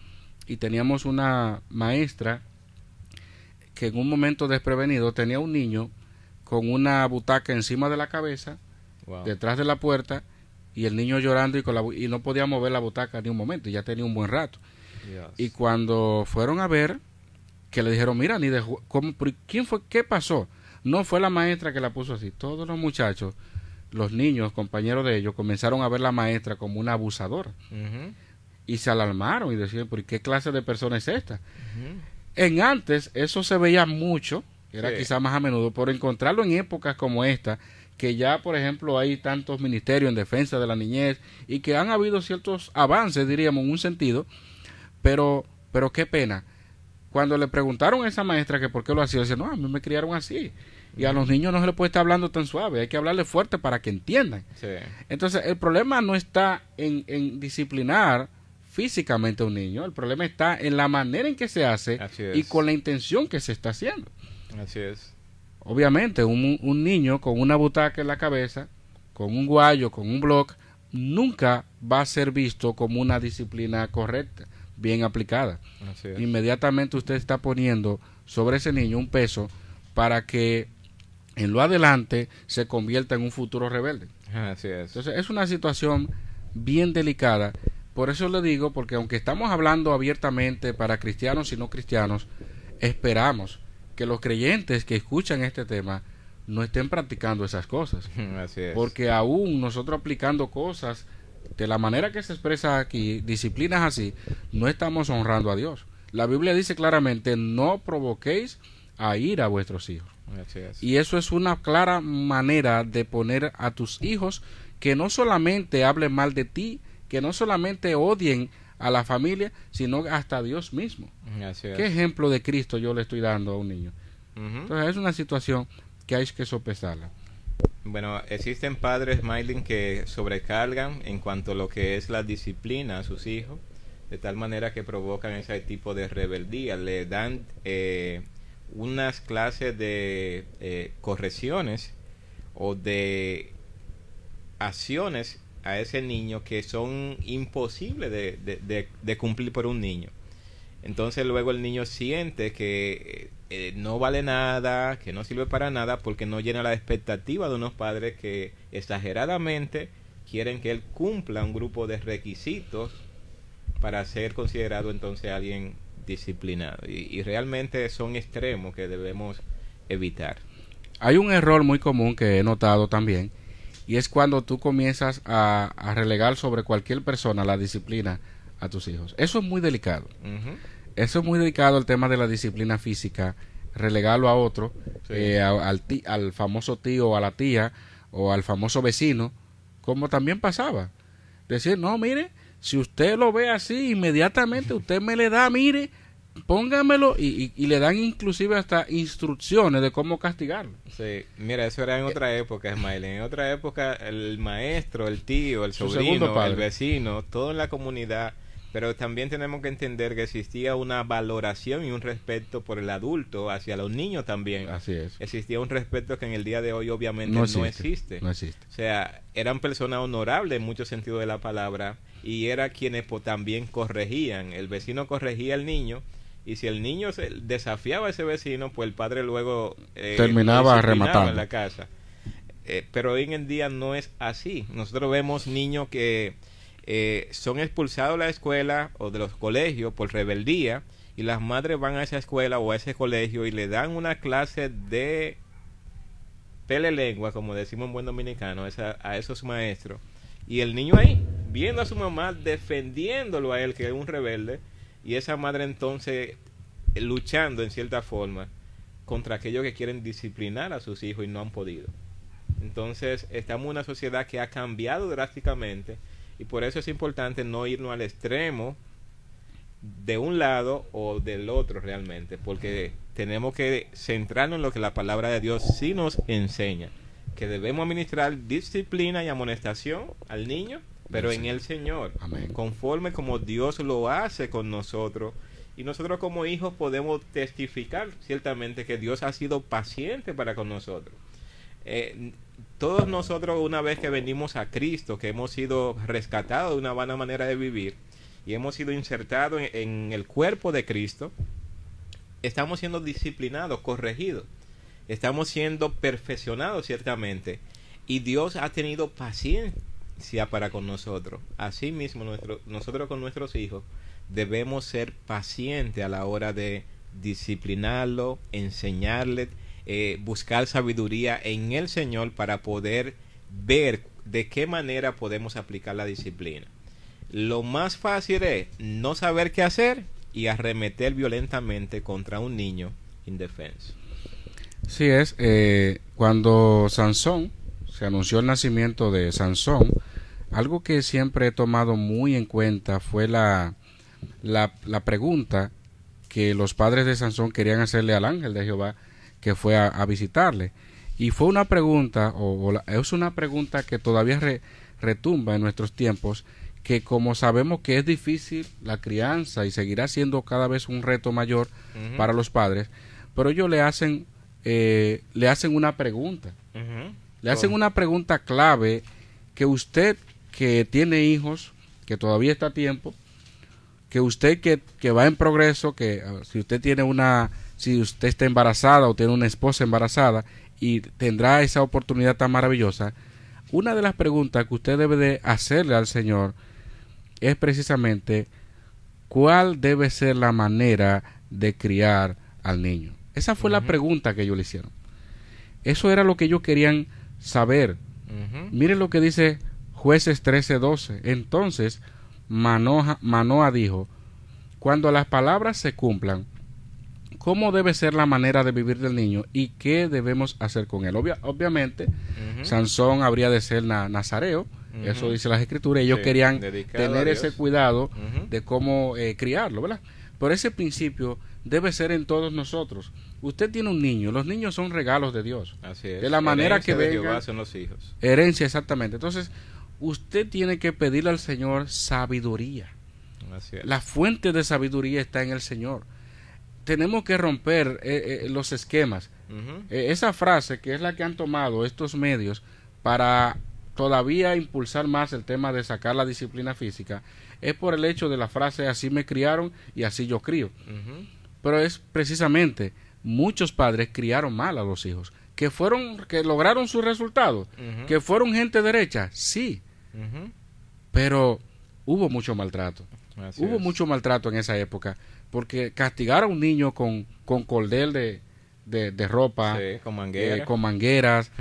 y teníamos una maestra que en un momento desprevenido tenía un niño con una butaca encima de la cabeza, detrás de la puerta, y el niño llorando y, con la, y no podía mover la butaca ni un momento, ya tenía un buen rato. Y cuando fueron a ver, que le dijeron, mira, ni de, ¿quién fue? ¿Qué pasó? No fue la maestra que la puso así. Todos los muchachos, los niños, compañeros de ellos, comenzaron a ver la maestra como una abusadora. Y se alarmaron y decían, ¿por qué clase de persona es esta? En antes eso se veía mucho, era quizá más a menudo, por encontrarlo en épocas como esta, que ya, por ejemplo, hay tantos ministerios en defensa de la niñez y que han habido ciertos avances, diríamos, en un sentido, pero, pero qué pena. Cuando le preguntaron a esa maestra que por qué lo hacía, decía, no, a mí me criaron así. Y a los niños no se les puede estar hablando tan suave, hay que hablarle fuerte para que entiendan. Entonces, el problema no está en, en disciplinar físicamente a un niño, el problema está en la manera en que se hace y con la intención que se está haciendo. Así es. Obviamente, un, un niño con una butaca en la cabeza, con un guayo, con un blog, nunca va a ser visto como una disciplina correcta, bien aplicada. Inmediatamente usted está poniendo sobre ese niño un peso para que en lo adelante se convierta en un futuro rebelde. Así es. Entonces es una situación bien delicada. Por eso le digo, porque aunque estamos hablando abiertamente para cristianos y no cristianos, esperamos que los creyentes que escuchan este tema no estén practicando esas cosas. [LAUGHS] Porque aún nosotros aplicando cosas de la manera que se expresa aquí, disciplinas así, no estamos honrando a Dios. La Biblia dice claramente, no provoquéis a ir a vuestros hijos. Así es. Y eso es una clara manera de poner a tus hijos que no solamente hablen mal de ti, que no solamente odien a la familia, sino hasta a Dios mismo. ¿Qué ejemplo de Cristo yo le estoy dando a un niño? Entonces es una situación que hay que sopesarla. Bueno, existen padres, smiling que sobrecargan en cuanto a lo que es la disciplina a sus hijos, de tal manera que provocan ese tipo de rebeldía. Le dan eh, unas clases de eh, correcciones o de acciones a ese niño que son imposibles de, cumplir por un niño. Entonces luego el niño siente que eh, eh, no vale nada, que no sirve para nada, porque no llena la expectativa de unos padres que exageradamente quieren que él cumpla un grupo de requisitos para ser considerado entonces alguien disciplinado. y realmente son extremos que debemos evitar. Hay un error muy común que he notado también, y es cuando tú comienzas a, relegar sobre cualquier persona la disciplina a tus hijos. Eso es muy delicado. Eso es muy delicado el tema de la disciplina física, relegarlo a otro, eh, al, al, famoso tío o a la tía o al famoso vecino, como también pasaba. Decir, no, mire, si usted lo ve así, inmediatamente usted me le da, mire, póngamelo y, y, le dan inclusive hasta instrucciones de cómo castigarlo. Sí, mira, eso era en eh, otra época, Ismael. En otra época el maestro, el tío, el sobrino, el vecino, todo en la comunidad. Pero también tenemos que entender que existía una valoración y un respeto por el adulto hacia los niños también. Así es. Existía un respeto que en el día de hoy obviamente no existe. No existe. O sea, eran personas honorables en muchos sentidos de la palabra y era quienes pues, también corregían. El vecino corregía al niño y si el niño se desafiaba a ese vecino, pues el padre luego eh, terminaba rematando en la casa. Eh, pero hoy en día no es así. Nosotros vemos niños que eh, son expulsados de la escuela o de los colegios por rebeldía y las madres van a esa escuela o a ese colegio y le dan una clase de pelelengua, como decimos en buen dominicano, a esos maestros. Y el niño ahí, viendo a su mamá defendiéndolo a él, que es un rebelde, y esa madre entonces eh, luchando en cierta forma contra aquellos que quieren disciplinar a sus hijos y no han podido. Entonces estamos en una sociedad que ha cambiado drásticamente y por eso es importante no irnos al extremo de un lado o del otro realmente, porque tenemos que centrarnos en lo que la palabra de Dios sí nos enseña, que debemos administrar disciplina y amonestación al niño pero en el Señor, conforme como Dios lo hace con nosotros. Y nosotros como hijos podemos testificar ciertamente que Dios ha sido paciente para con nosotros. Eh, todos nosotros una vez que venimos a Cristo, que hemos sido rescatados de una vana manera de vivir y hemos sido insertados en el cuerpo de Cristo, estamos siendo disciplinados, corregidos, estamos siendo perfeccionados ciertamente. Y Dios ha tenido paciencia sea para con nosotros. Asimismo, nuestro, nosotros con nuestros hijos debemos ser pacientes a la hora de disciplinarlo, enseñarle, eh, buscar sabiduría en el Señor para poder ver de qué manera podemos aplicar la disciplina. Lo más fácil es no saber qué hacer y arremeter violentamente contra un niño indefenso. Sí es, eh, cuando Sansón se anunció el nacimiento de Sansón, algo que siempre he tomado muy en cuenta fue la, pregunta que los padres de Sansón querían hacerle al ángel de Jehová que fue a, visitarle. Y fue una pregunta, o, es una pregunta que todavía retumba en nuestros tiempos, que como sabemos que es difícil la crianza y seguirá siendo cada vez un reto mayor para los padres, pero ellos le hacen, eh, le hacen una pregunta. Le hacen una pregunta clave que usted que tiene hijos, que todavía está a tiempo, que usted que, va en progreso, que ah, si usted tiene una, si usted está embarazada o tiene una esposa embarazada y tendrá esa oportunidad tan maravillosa, una de las preguntas que usted debe de hacerle al Señor es precisamente cuál debe ser la manera de criar al niño. Esa fue la pregunta que ellos le hicieron. Eso era lo que ellos querían saber. lo que dice jueces 13:12. Entonces Manoa, dijo, cuando las palabras se cumplan, ¿cómo debe ser la manera de vivir del niño y qué debemos hacer con él? obviamente, Sansón habría de ser nazareo, eso dice las escrituras, ellos querían tener ese cuidado de cómo eh, criarlo, ¿verdad? Pero ese principio debe ser en todos nosotros. Usted tiene un niño, los niños son regalos de Dios. Así es. De la manera que venga, de los hijos. Herencia, exactamente. Entonces, usted tiene que pedirle al Señor sabiduría. Así es. La fuente de sabiduría está en el Señor. Tenemos que romper eh, eh, los esquemas. Eh, esa frase que es la que han tomado estos medios para todavía impulsar más el tema de sacar la disciplina física es por el hecho de la frase así me criaron y así yo crío. Pero es precisamente muchos padres criaron mal a los hijos, que fueron, que lograron su resultado, que fueron gente derecha, sí, pero hubo mucho maltrato. hubo mucho maltrato en esa época, porque castigar a un niño con, con cordel de, de, ropa, eh, con, mangueras,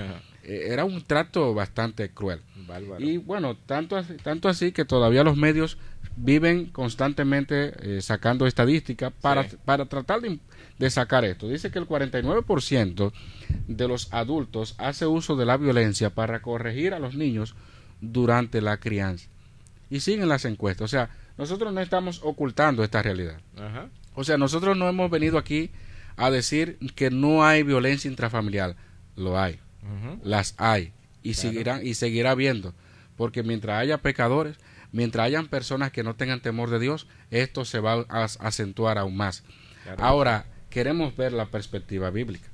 eh, era un trato bastante cruel. Y bueno, tanto, tanto así que todavía los medios viven constantemente eh, sacando estadísticas para, para tratar de, de sacar esto. Dice que el 49% de los adultos hace uso de la violencia para corregir a los niños durante la crianza. Y siguen las encuestas. O sea, nosotros no estamos ocultando esta realidad. O sea, nosotros no hemos venido aquí a decir que no hay violencia intrafamiliar. Lo hay. Las hay. Y, seguirán, y seguirá habiendo. Porque mientras haya pecadores, mientras hayan personas que no tengan temor de Dios, esto se va a acentuar aún más. Ahora, queremos ver la perspectiva bíblica.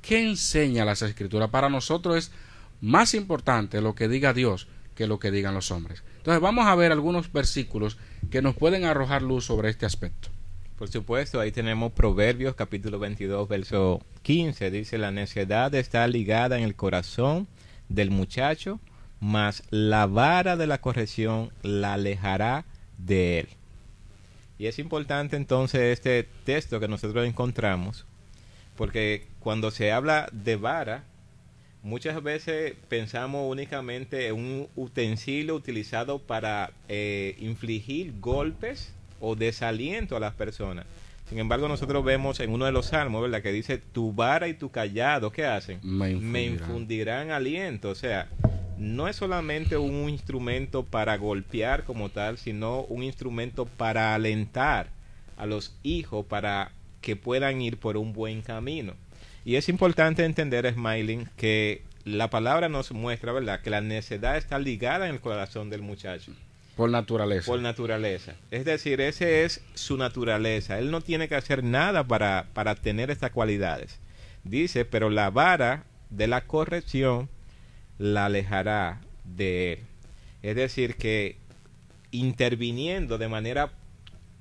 ¿Qué enseña las escrituras? Para nosotros es más importante lo que diga Dios que lo que digan los hombres. Entonces vamos a ver algunos versículos que nos pueden arrojar luz sobre este aspecto. Por supuesto, ahí tenemos Proverbios capítulo 22, verso 15. Dice, la necedad está ligada en el corazón del muchacho, mas la vara de la corrección la alejará de él. Y es importante entonces este texto que nosotros encontramos, porque cuando se habla de vara, muchas veces pensamos únicamente en un utensilio utilizado para eh, infligir golpes o desaliento a las personas. Sin embargo, nosotros vemos en uno de los salmos, ¿verdad? Que dice, tu vara y tu callado, ¿qué hacen? Me infundirán, Me infundirán aliento. O sea, no es solamente un instrumento para golpear como tal, sino un instrumento para alentar a los hijos para que puedan ir por un buen camino. Y es importante entender, Smiling, que la palabra nos muestra, ¿verdad?, que la necedad está ligada en el corazón del muchacho. Por naturaleza. Por naturaleza. Es decir, ese es su naturaleza. Él no tiene que hacer nada para, para tener estas cualidades. Dice, pero la vara de la corrección la alejará de él. Es decir, que interviniendo de manera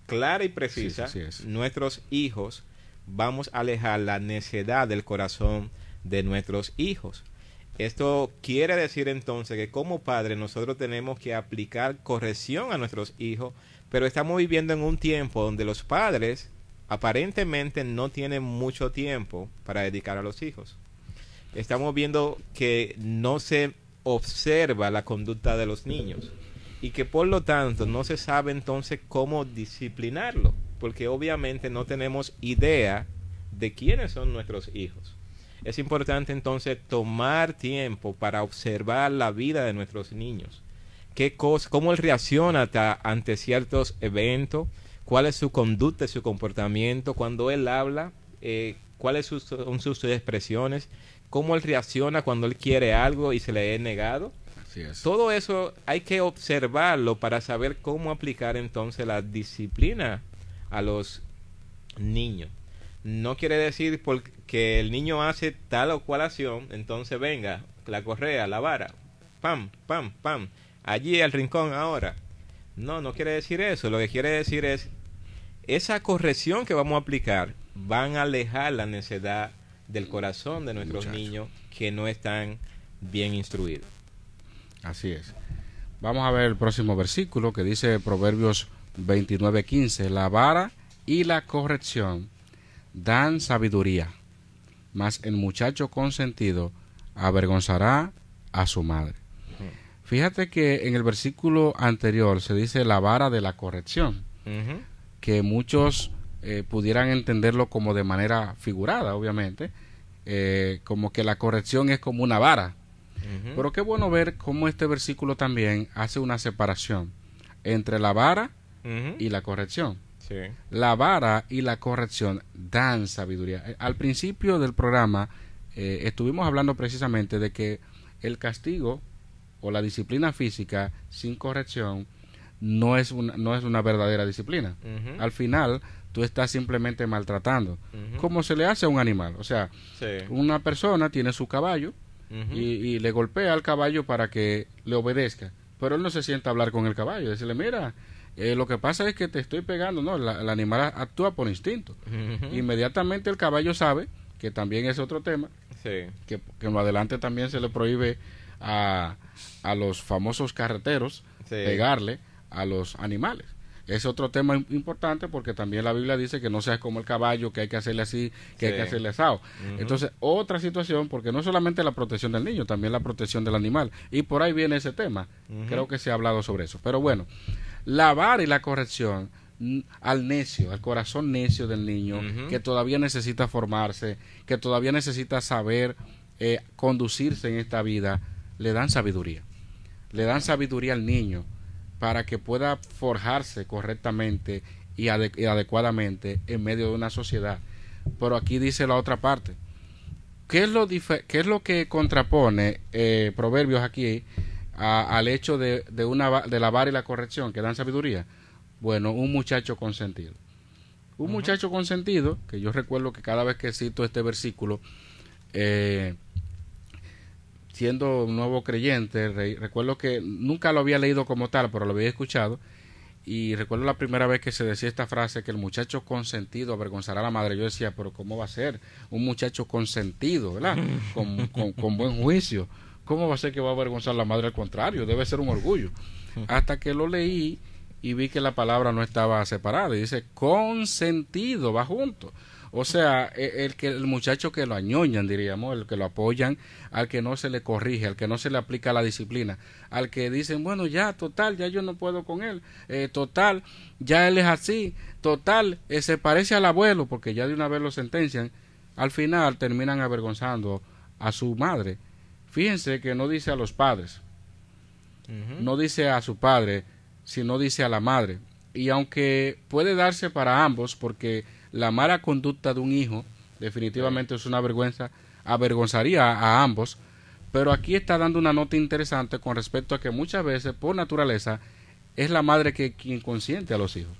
clara y precisa, nuestros hijos vamos a alejar la necedad del corazón de nuestros hijos. Esto quiere decir entonces que como padres nosotros tenemos que aplicar corrección a nuestros hijos, pero estamos viviendo en un tiempo donde los padres aparentemente no tienen mucho tiempo para dedicar a los hijos estamos viendo que no se observa la conducta de los niños y que por lo tanto no se sabe entonces cómo disciplinarlo, porque obviamente no tenemos idea de quiénes son nuestros hijos. Es importante entonces tomar tiempo para observar la vida de nuestros niños, qué cosa, cómo él reacciona ante ciertos eventos, cuál es su conducta, su comportamiento, cuando él habla, eh, cuáles son sus expresiones, cómo él reacciona cuando él quiere algo y se le ha negado. Todo eso hay que observarlo para saber cómo aplicar entonces la disciplina a los niños. No quiere decir porque el niño hace tal o cual acción, entonces venga, la correa, la vara, pam, pam, pam, allí al rincón ahora. No, no quiere decir eso. Lo que quiere decir es, esa corrección que vamos a aplicar van a alejar la necesidad del corazón de nuestros niños que no están bien instruidos. Así es. Vamos a ver el próximo versículo que dice Proverbios 29:15, la vara y la corrección dan sabiduría, mas el muchacho consentido avergonzará a su madre. Fíjate que en el versículo anterior se dice la vara de la corrección, que muchos eh, pudieran entenderlo como de manera figurada, obviamente, eh, como que la corrección es como una vara. Pero qué bueno ver cómo este versículo también hace una separación entre la vara y la corrección. La vara y la corrección dan sabiduría. Eh, al principio del programa estuvimos hablando precisamente de que el castigo o la disciplina física sin corrección no es una, no es una verdadera disciplina. Al final tú estás simplemente maltratando. Como se le hace a un animal. O sea, una persona tiene su caballo y, le golpea al caballo para que le obedezca. Pero él no se sienta a hablar con el caballo. Decirle, mira, eh, lo que pasa es que te estoy pegando. No, el animal actúa por instinto. Inmediatamente el caballo sabe, que también es otro tema, que, que en adelante también se le prohíbe a, a los famosos carreteros pegarle a los animales es otro tema importante porque también la Biblia dice que no seas como el caballo, que hay que hacerle así, que hay que hacerle asado. Entonces, otra situación, porque no solamente la protección del niño, también la protección del animal. Y por ahí viene ese tema. Creo que se ha hablado sobre eso. Pero bueno, lavar y la corrección al necio, al corazón necio del niño, que todavía necesita formarse, que todavía necesita saber eh, conducirse en esta vida, le dan sabiduría. Le dan sabiduría al niño para que pueda forjarse correctamente y, adecuadamente en medio de una sociedad. Pero aquí dice la otra parte. ¿Qué es lo, qué es lo que contrapone eh, Proverbios aquí al hecho de, una, de la y la corrección que dan sabiduría? Bueno, un muchacho consentido. Un muchacho consentido, que yo recuerdo que cada vez que cito este versículo, eh, siendo un nuevo creyente, recuerdo que nunca lo había leído como tal, pero lo había escuchado. Y recuerdo la primera vez que se decía esta frase, que el muchacho consentido avergonzará a la madre. Yo decía, pero ¿cómo va a ser un muchacho consentido, ¿verdad? [LAUGHS] Con, con buen juicio. ¿Cómo va a ser que va a avergonzar a la madre? Al contrario, debe ser un orgullo. [LAUGHS] Hasta que lo leí y vi que la palabra no estaba separada. Y dice, consentido, va junto. O sea, e, el, que, el muchacho que lo añoñan, diríamos, el que lo apoyan, al que no se le corrige, al que no se le aplica la disciplina, al que dicen, bueno, ya, total, ya yo no puedo con él, eh, total, ya él es así, total, eh, se parece al abuelo, porque ya de una vez lo sentencian, al final terminan avergonzando a su madre. Fíjense que no dice a los padres, no dice a su padre, sino dice a la madre. Y aunque puede darse para ambos, porque la mala conducta de un hijo definitivamente es una vergüenza, avergonzaría a, ambos, pero aquí está dando una nota interesante con respecto a que muchas veces, por naturaleza, es la madre que quien consiente a los hijos,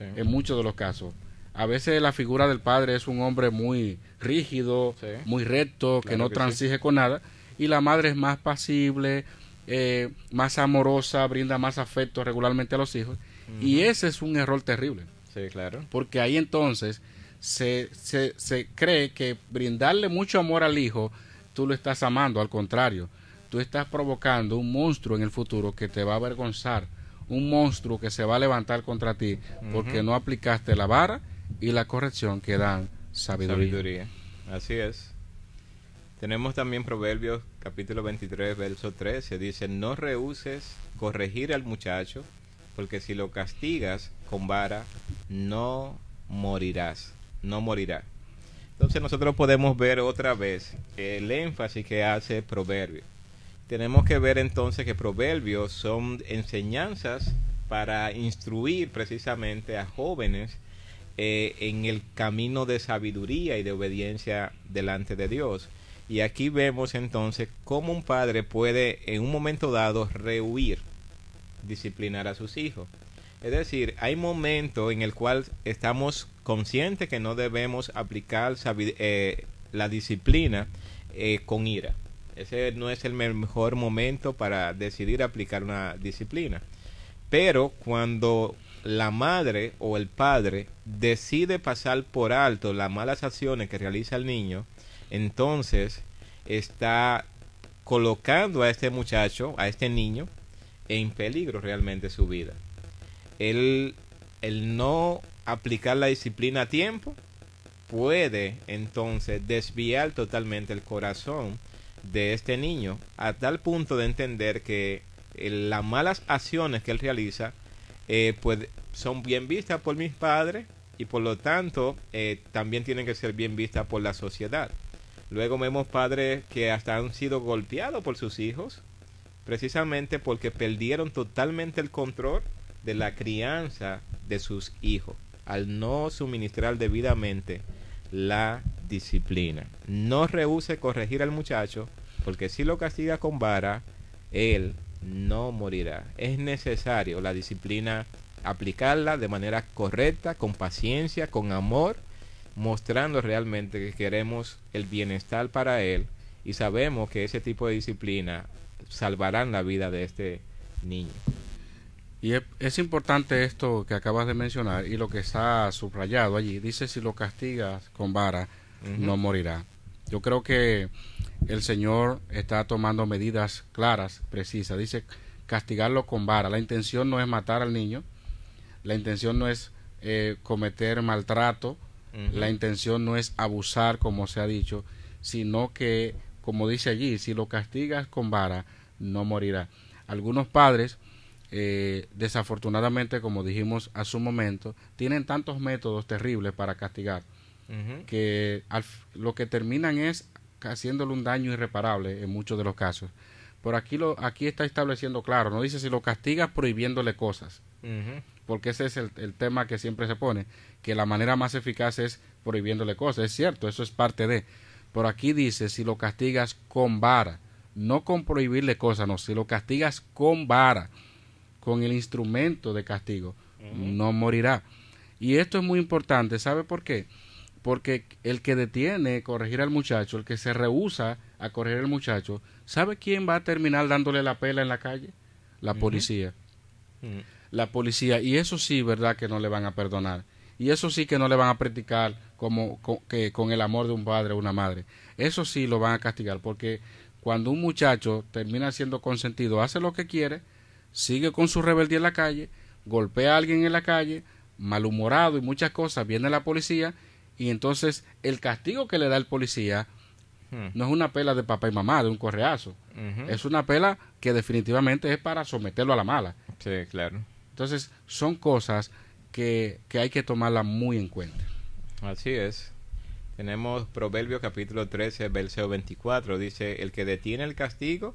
en muchos de los casos. A veces la figura del padre es un hombre muy rígido, muy recto, que no transige con nada, y la madre es más pasible, eh, más amorosa, brinda más afecto regularmente a los hijos, y ese es un error terrible claro. Porque ahí entonces se, se, cree que brindarle mucho amor al hijo, tú lo estás amando, al contrario, tú estás provocando un monstruo en el futuro que te va a avergonzar, un monstruo que se va a levantar contra ti porque no aplicaste la vara y la corrección que dan sabiduría. Así es. Tenemos también Proverbios capítulo 23, verso 13. Dice, no rehuses corregir al muchacho, porque si lo castigas, con vara, no morirás, no morirá. Entonces nosotros podemos ver otra vez el énfasis que hace Proverbio. Tenemos que ver entonces que Proverbios son enseñanzas para instruir precisamente a jóvenes eh, en el camino de sabiduría y de obediencia delante de Dios. Y aquí vemos entonces cómo un padre puede en un momento dado rehuir, disciplinar a sus hijos. Es decir, hay momentos en el cual estamos conscientes que no debemos aplicar eh, la disciplina eh, con ira. Ese no es el mejor momento para decidir aplicar una disciplina. Pero cuando la madre o el padre decide pasar por alto las malas acciones que realiza el niño, entonces está colocando a este muchacho, a este niño, en peligro realmente su vida el, no aplicar la disciplina a tiempo puede entonces desviar totalmente el corazón de este niño a tal punto de entender que eh, las malas acciones que él realiza eh, pues son bien vistas por mis padres y por lo tanto eh, también tienen que ser bien vistas por la sociedad. Luego vemos padres que hasta han sido golpeados por sus hijos precisamente porque perdieron totalmente el control de la crianza de sus hijos al no suministrar debidamente la disciplina. No rehúse corregir al muchacho, porque si lo castiga con vara, él no morirá. Es necesario la disciplina aplicarla de manera correcta, con paciencia, con amor, mostrando realmente que queremos el bienestar para él y sabemos que ese tipo de disciplina salvarán la vida de este niño. Y es, importante esto que acabas de mencionar y lo que está subrayado allí. Dice, si lo castigas con vara, no morirá. Yo creo que el Señor está tomando medidas claras, precisas. Dice, castigarlo con vara. La intención no es matar al niño, la intención no es eh, cometer maltrato, la intención no es abusar, como se ha dicho, sino que, como dice allí, si lo castigas con vara, no morirá. Algunos padres eh, desafortunadamente, como dijimos a su momento, tienen tantos métodos terribles para castigar que lo que terminan es haciéndole un daño irreparable en muchos de los casos. Por aquí, lo, aquí está estableciendo claro, no dice si lo castigas prohibiéndole cosas, porque ese es el, tema que siempre se pone, que la manera más eficaz es prohibiéndole cosas. Es cierto, eso es parte de. Por aquí dice si lo castigas con vara, no con prohibirle cosas, no, si lo castigas con vara con el instrumento de castigo, no morirá. Y esto es muy importante, ¿sabe por qué? Porque el que detiene corregir al muchacho, el que se rehúsa a corregir al muchacho, ¿sabe quién va a terminar dándole la pela en la calle? La policía. Mm. La policía. Y eso sí, ¿verdad? Que no le van a perdonar. Y eso sí que no le van a practicar como que, con el amor de un padre o una madre. Eso sí lo van a castigar, porque cuando un muchacho termina siendo consentido, hace lo que quiere, sigue con su rebeldía en la calle, golpea a alguien en la calle, malhumorado y muchas cosas, viene la policía y entonces el castigo que le da el policía hmm. no es una pela de papá y mamá, de un correazo, es una pela que definitivamente es para someterlo a la mala. Sí, claro. Entonces son cosas que, hay que tomarla muy en cuenta. Así es. Tenemos Proverbio capítulo 13, Verso 24, dice, el que detiene el castigo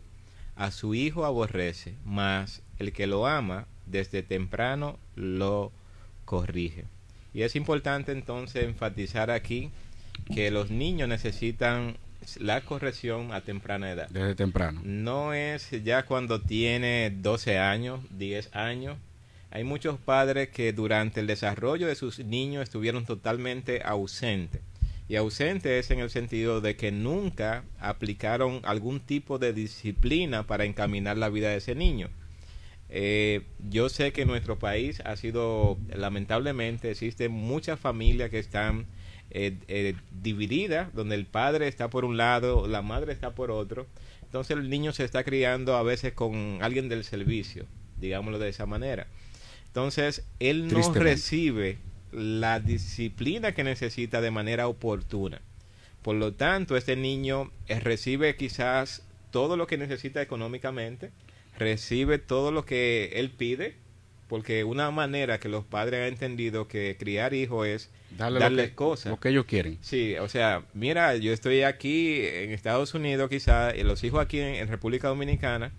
a su hijo aborrece, Más el que lo ama desde temprano lo corrige. Y es importante entonces enfatizar aquí que los niños necesitan la corrección a temprana edad. Desde temprano. No es ya cuando tiene 12 años, 10 años. Hay muchos padres que durante el desarrollo de sus niños estuvieron totalmente ausentes. Y ausente es en el sentido de que nunca aplicaron algún tipo de disciplina para encaminar la vida de ese niño. Eh, yo sé que en nuestro país ha sido, lamentablemente, existen muchas familias que están eh, eh, divididas, donde el padre está por un lado, la madre está por otro. Entonces el niño se está criando a veces con alguien del servicio, digámoslo de esa manera. Entonces él no recibe la disciplina que necesita de manera oportuna. Por lo tanto, este niño recibe quizás todo lo que necesita económicamente, recibe todo lo que él pide, porque una manera que los padres han entendido que criar hijos es darle darles cosas. Lo que ellos quieren. Sí, o sea, mira, yo estoy aquí en Estados Unidos quizá y los hijos aquí en, República Dominicana,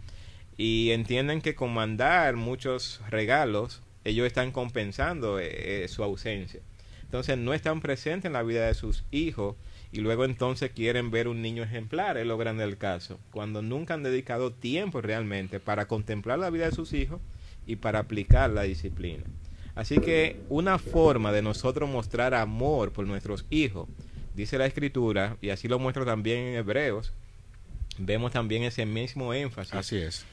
y entienden que con mandar muchos regalos, ellos están compensando eh, eh, su ausencia. Entonces no están presentes en la vida de sus hijos y luego entonces quieren ver un niño ejemplar, es lo grande del caso, cuando nunca han dedicado tiempo realmente para contemplar la vida de sus hijos y para aplicar la disciplina. Así que una forma de nosotros mostrar amor por nuestros hijos, dice la escritura, y así lo muestro también en Hebreos, vemos también ese mismo énfasis. Así es.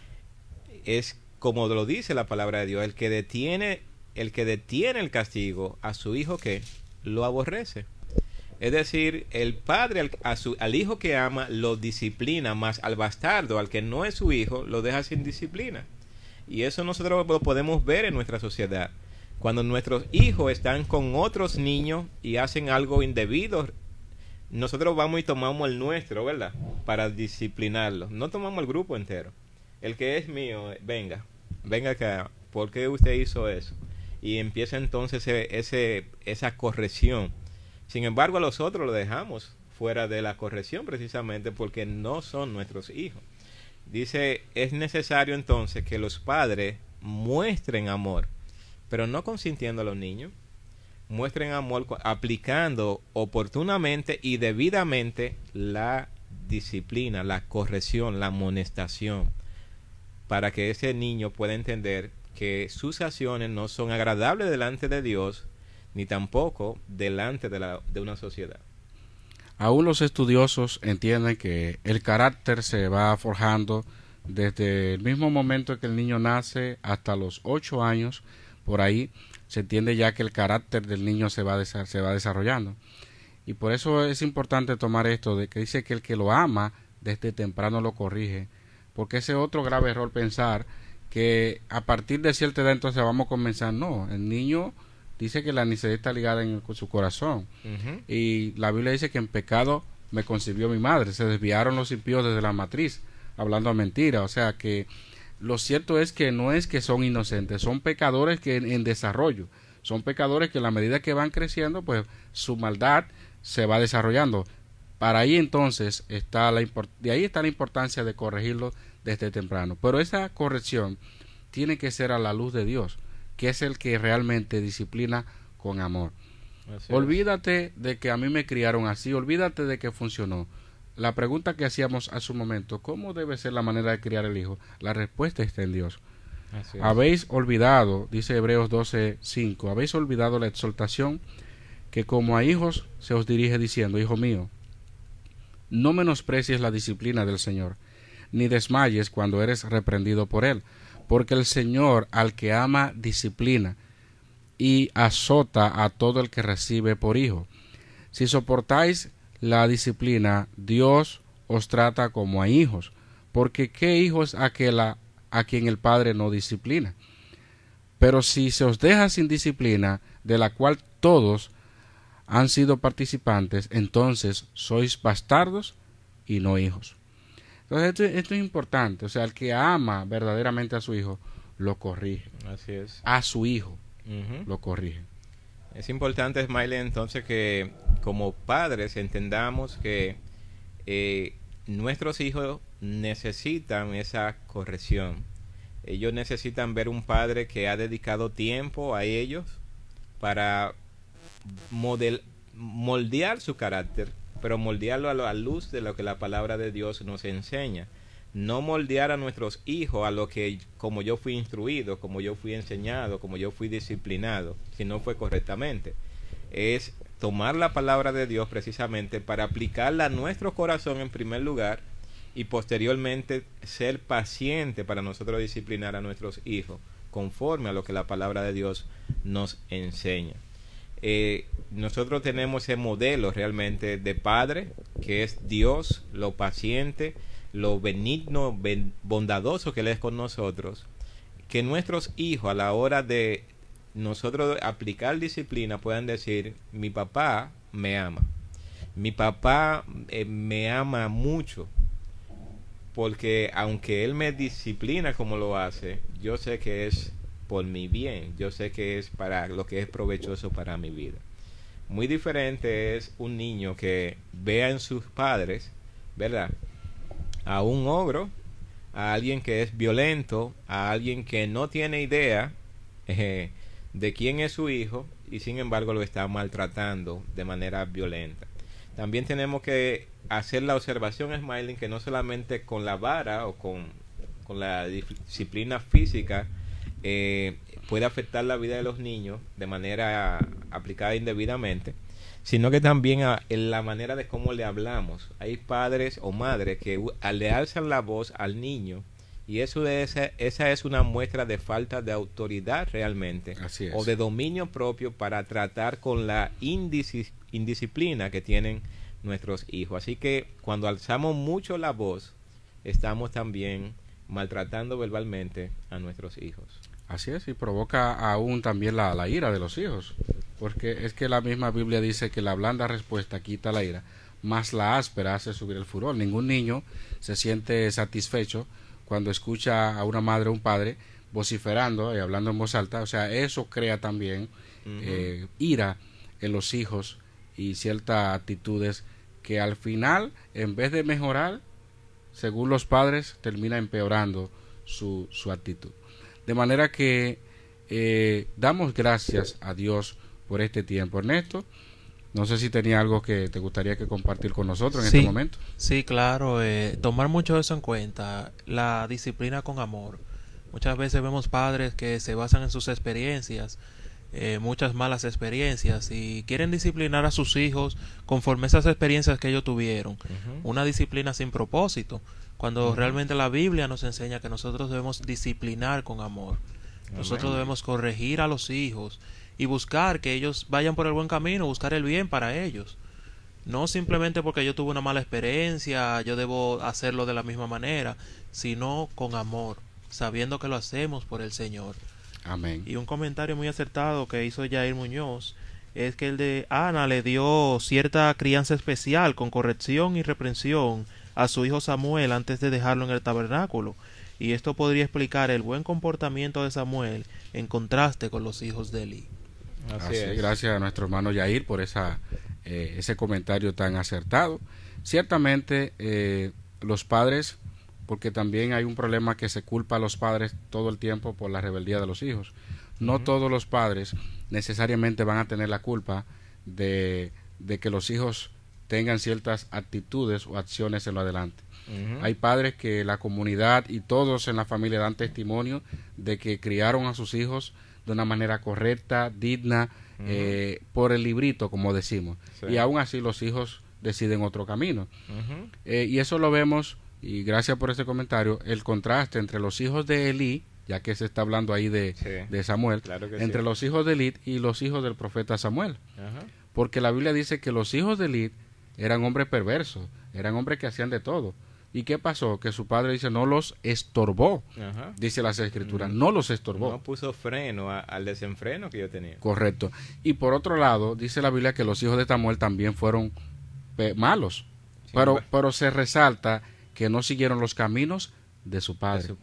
Es como lo dice la palabra de Dios, el que detiene, el que detiene el castigo a su hijo que lo aborrece. Es decir, el padre al, hijo que ama lo disciplina, más al bastardo, al que no es su hijo, lo deja sin disciplina. Y eso nosotros lo podemos ver en nuestra sociedad. Cuando nuestros hijos están con otros niños y hacen algo indebido, nosotros vamos y tomamos el nuestro, ¿verdad? Para disciplinarlo. No tomamos el grupo entero. El que es mío, venga, venga acá. ¿Por qué usted hizo eso? Y empieza entonces esa corrección sin embargo, a los otros los dejamos fuera de la corrección precisamente porque no son nuestros hijos. Dice, es necesario entonces que los padres muestren amor, pero no consintiendo a los niños. Muestren amor aplicando oportunamente y debidamente la disciplina, la corrección, la amonestación, para que ese niño pueda entender que sus acciones no son agradables delante de Dios ni tampoco delante de, una sociedad. Aún los estudiosos entienden que el carácter se va forjando desde el mismo momento que el niño nace hasta los ocho años, por ahí se entiende ya que el carácter del niño se va, se va desarrollando. Y por eso es importante tomar esto de que dice que el que lo ama desde temprano lo corrige, porque ese otro grave error pensar que a partir de cierta edad entonces vamos a comenzar, no, el niño dice que la necedad está ligada en su corazón. Y la Biblia dice que en pecado me concibió mi madre. Se desviaron los impíos desde la matriz, hablando a mentira. O sea que lo cierto es que no es que son inocentes, son pecadores que en, desarrollo. Son pecadores que a la medida que van creciendo, pues su maldad se va desarrollando. Para ahí entonces está la de ahí está la importancia de corregirlo desde temprano. Pero esa corrección tiene que ser a la luz de Dios que es el que realmente disciplina con amor. olvídate de que a mí me criaron así, olvídate de que funcionó. La pregunta que hacíamos hace su momento, ¿cómo debe ser la manera de criar el hijo? La respuesta está en Dios. habéis olvidado, dice Hebreos 12:5, habéis olvidado la exhortación que como a hijos se os dirige diciendo, Hijo mío, no menosprecies la disciplina del Señor, ni desmayes cuando eres reprendido por Él, porque el Señor al que ama disciplina y azota a todo el que recibe por hijo. Si soportáis la disciplina, Dios os trata como a hijos, porque qué hijo es aquel a, a quien el Padre no disciplina. Pero si se os deja sin disciplina, de la cual todos han sido participantes, entonces sois bastardos y no hijos. Entonces esto, es importante, o sea, el que ama verdaderamente a su hijo, lo corrige. Así es. A su hijo, lo corrige. Es importante, Smiley, entonces que como padres entendamos que eh, nuestros hijos necesitan esa corrección. Ellos necesitan ver un padre que ha dedicado tiempo a ellos para moldear su carácter pero moldearlo a la luz de lo que la palabra de Dios nos enseña. No moldear a nuestros hijos a lo que como yo fui instruido, como yo fui enseñado, como yo fui disciplinado, si no fue correctamente. Es tomar la palabra de Dios precisamente para aplicarla a nuestro corazón en primer lugar y posteriormente ser paciente para nosotros disciplinar a nuestros hijos conforme a lo que la palabra de Dios nos enseña. Eh, nosotros tenemos ese modelo realmente de Padre, que es Dios, lo paciente, lo benigno, bondadoso que Él es con nosotros, que nuestros hijos a la hora de nosotros aplicar disciplina puedan decir, mi papá me ama, mi papá eh, me ama mucho, porque aunque Él me disciplina como lo hace, yo sé que es por mi bien, yo sé que es para lo que es provechoso para mi vida. Muy diferente es un niño que vea en sus padres, ¿verdad? A un ogro, a alguien que es violento, a alguien que no tiene idea eh, de quién es su hijo y sin embargo lo está maltratando de manera violenta. También tenemos que hacer la observación, Smiling, que no solamente con la vara o con, con la disciplina física, eh, puede afectar la vida de los niños de manera aplicada indebidamente, sino que también en la manera de cómo le hablamos. Hay padres o madres que le alzan la voz al niño y eso esa, es una muestra de falta de autoridad realmente o de dominio propio para tratar con la indisciplina que tienen nuestros hijos. Así que cuando alzamos mucho la voz, estamos también maltratando verbalmente a nuestros hijos. Así es, y provoca aún también la, ira de los hijos, porque es que la misma Biblia dice que la blanda respuesta quita la ira, más la áspera hace subir el furor. Ningún niño se siente satisfecho cuando escucha a una madre o un padre vociferando y hablando en voz alta, o sea, eso crea también eh, ira en los hijos y ciertas actitudes que al final, en vez de mejorar, según los padres, termina empeorando su, su actitud. De manera que eh, damos gracias a Dios por este tiempo. Ernesto, no sé si tenía algo que te gustaría que compartir con nosotros en este momento. Sí, claro, eh, tomar mucho eso en cuenta, la disciplina con amor. Muchas veces vemos padres que se basan en sus experiencias, eh, muchas malas experiencias, y quieren disciplinar a sus hijos conforme esas experiencias que ellos tuvieron. Una disciplina sin propósito, cuando realmente la Biblia nos enseña que nosotros debemos disciplinar con amor. Nosotros debemos corregir a los hijos y buscar que ellos vayan por el buen camino, buscar el bien para ellos. No simplemente porque yo tuve una mala experiencia, yo debo hacerlo de la misma manera, sino con amor, sabiendo que lo hacemos por el Señor. Amén. Y un comentario muy acertado que hizo Jair Muñoz es que el de Ana le dio cierta crianza especial con corrección y reprensión a su hijo Samuel antes de dejarlo en el tabernáculo, y esto podría explicar el buen comportamiento de Samuel en contraste con los hijos de Eli. Gracias a nuestro hermano Yair por eh, ese comentario tan acertado. Ciertamente eh, los padres, porque también hay un problema que se culpa a los padres todo el tiempo por la rebeldía de los hijos. No todos los padres necesariamente van a tener la culpa de que los hijos tengan ciertas actitudes o acciones en lo adelante. Hay padres que la comunidad y todos en la familia dan testimonio de que criaron a sus hijos de una manera correcta, digna, eh, por el librito, como decimos. Y aún así los hijos deciden otro camino. Eh, y eso lo vemos, y gracias por ese comentario, el contraste entre los hijos de Elí, ya que se está hablando ahí de, Samuel, entre los hijos de Elí y los hijos del profeta Samuel. Porque la Biblia dice que los hijos de Elí eran hombres perversos, eran hombres que hacían de todo. ¿Y qué pasó? Que su padre dice, no los estorbó, dice las escrituras, no, los estorbó. No puso freno al desenfreno que yo tenía. Correcto. Y por otro lado, dice la Biblia que los hijos de Tamuel también fueron malos, pero, pero se resalta que no siguieron los caminos de su, padre.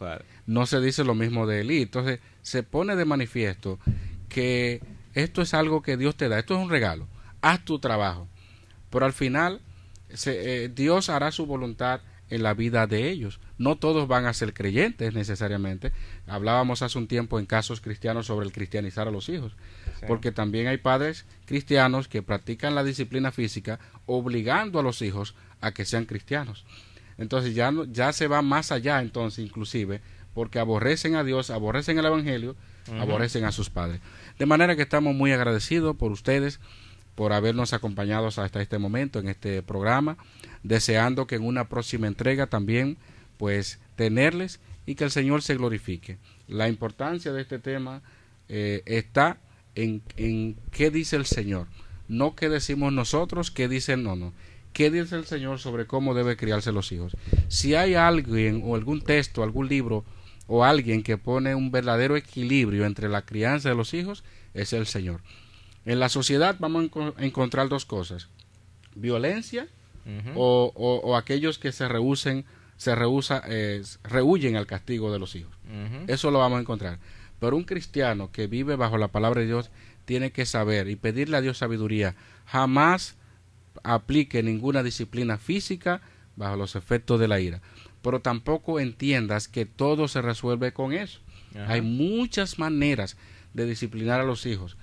No se dice lo mismo de él. Entonces, se pone de manifiesto que esto es algo que Dios te da, esto es un regalo. Haz tu trabajo pero al final, eh, Dios hará su voluntad en la vida de ellos. No todos van a ser creyentes necesariamente. Hablábamos hace un tiempo en casos cristianos sobre el cristianizar a los hijos, porque también hay padres cristianos que practican la disciplina física obligando a los hijos a que sean cristianos. Entonces ya, ya se va más allá entonces inclusive, porque aborrecen a Dios, aborrecen el Evangelio, aborrecen a sus padres. De manera que estamos muy agradecidos por ustedes por habernos acompañado hasta este momento en este programa, deseando que en una próxima entrega también pues tenerles y que el Señor se glorifique. La importancia de este tema eh, está en, en qué dice el Señor, no qué decimos nosotros, qué dice no, no. ¿Qué dice el Señor sobre cómo debe criarse los hijos? Si hay alguien o algún texto, algún libro o alguien que pone un verdadero equilibrio entre la crianza de los hijos, es el Señor. En la sociedad vamos a, encontrar dos cosas, violencia o, aquellos que se rehúsen, se rehúsa, eh, rehuyen al castigo de los hijos. Eso lo vamos a encontrar. Pero un cristiano que vive bajo la palabra de Dios tiene que saber y pedirle a Dios sabiduría. Jamás aplique ninguna disciplina física bajo los efectos de la ira. Pero tampoco entiendas que todo se resuelve con eso. Hay muchas maneras de disciplinar a los hijos.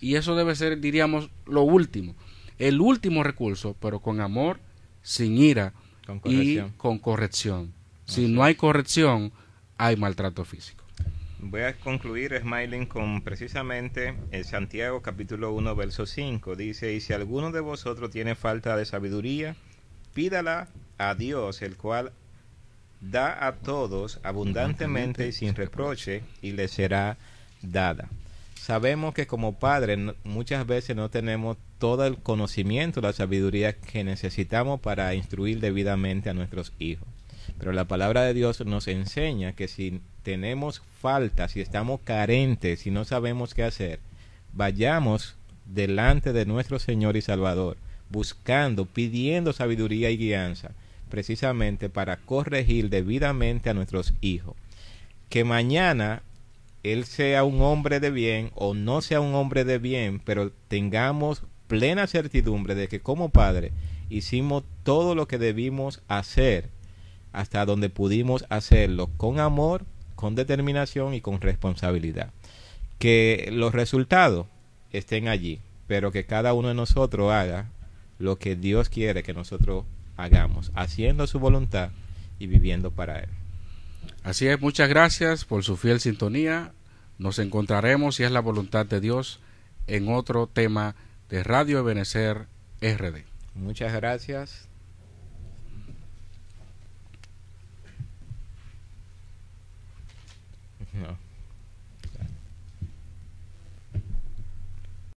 Y eso debe ser, diríamos, lo último. El último recurso, pero con amor, sin ira con y con corrección. Si no hay corrección, hay maltrato físico. Voy a concluir, Smiling, con precisamente el eh, Santiago capítulo 1, verso 5. Dice, y si alguno de vosotros tiene falta de sabiduría, pídala a Dios, el cual da a todos abundantemente y sin reproche, y le será dada. Sabemos que como padres muchas veces no tenemos todo el conocimiento, la sabiduría que necesitamos para instruir debidamente a nuestros hijos. Pero la palabra de Dios nos enseña que si tenemos falta si estamos carentes, si no sabemos qué hacer, vayamos delante de nuestro Señor y Salvador, buscando, pidiendo sabiduría y guianza, precisamente para corregir debidamente a nuestros hijos. Que mañana él sea un hombre de bien o no sea un hombre de bien, pero tengamos plena certidumbre de que como padre hicimos todo lo que debimos hacer hasta donde pudimos hacerlo con amor, con determinación y con responsabilidad. Que los resultados estén allí, pero que cada uno de nosotros haga lo que Dios quiere que nosotros hagamos, haciendo su voluntad y viviendo para Él. Así es, muchas gracias por su fiel sintonía. Nos encontraremos, si es la voluntad de Dios, en otro tema de Radio Ebenecer RD. Muchas gracias.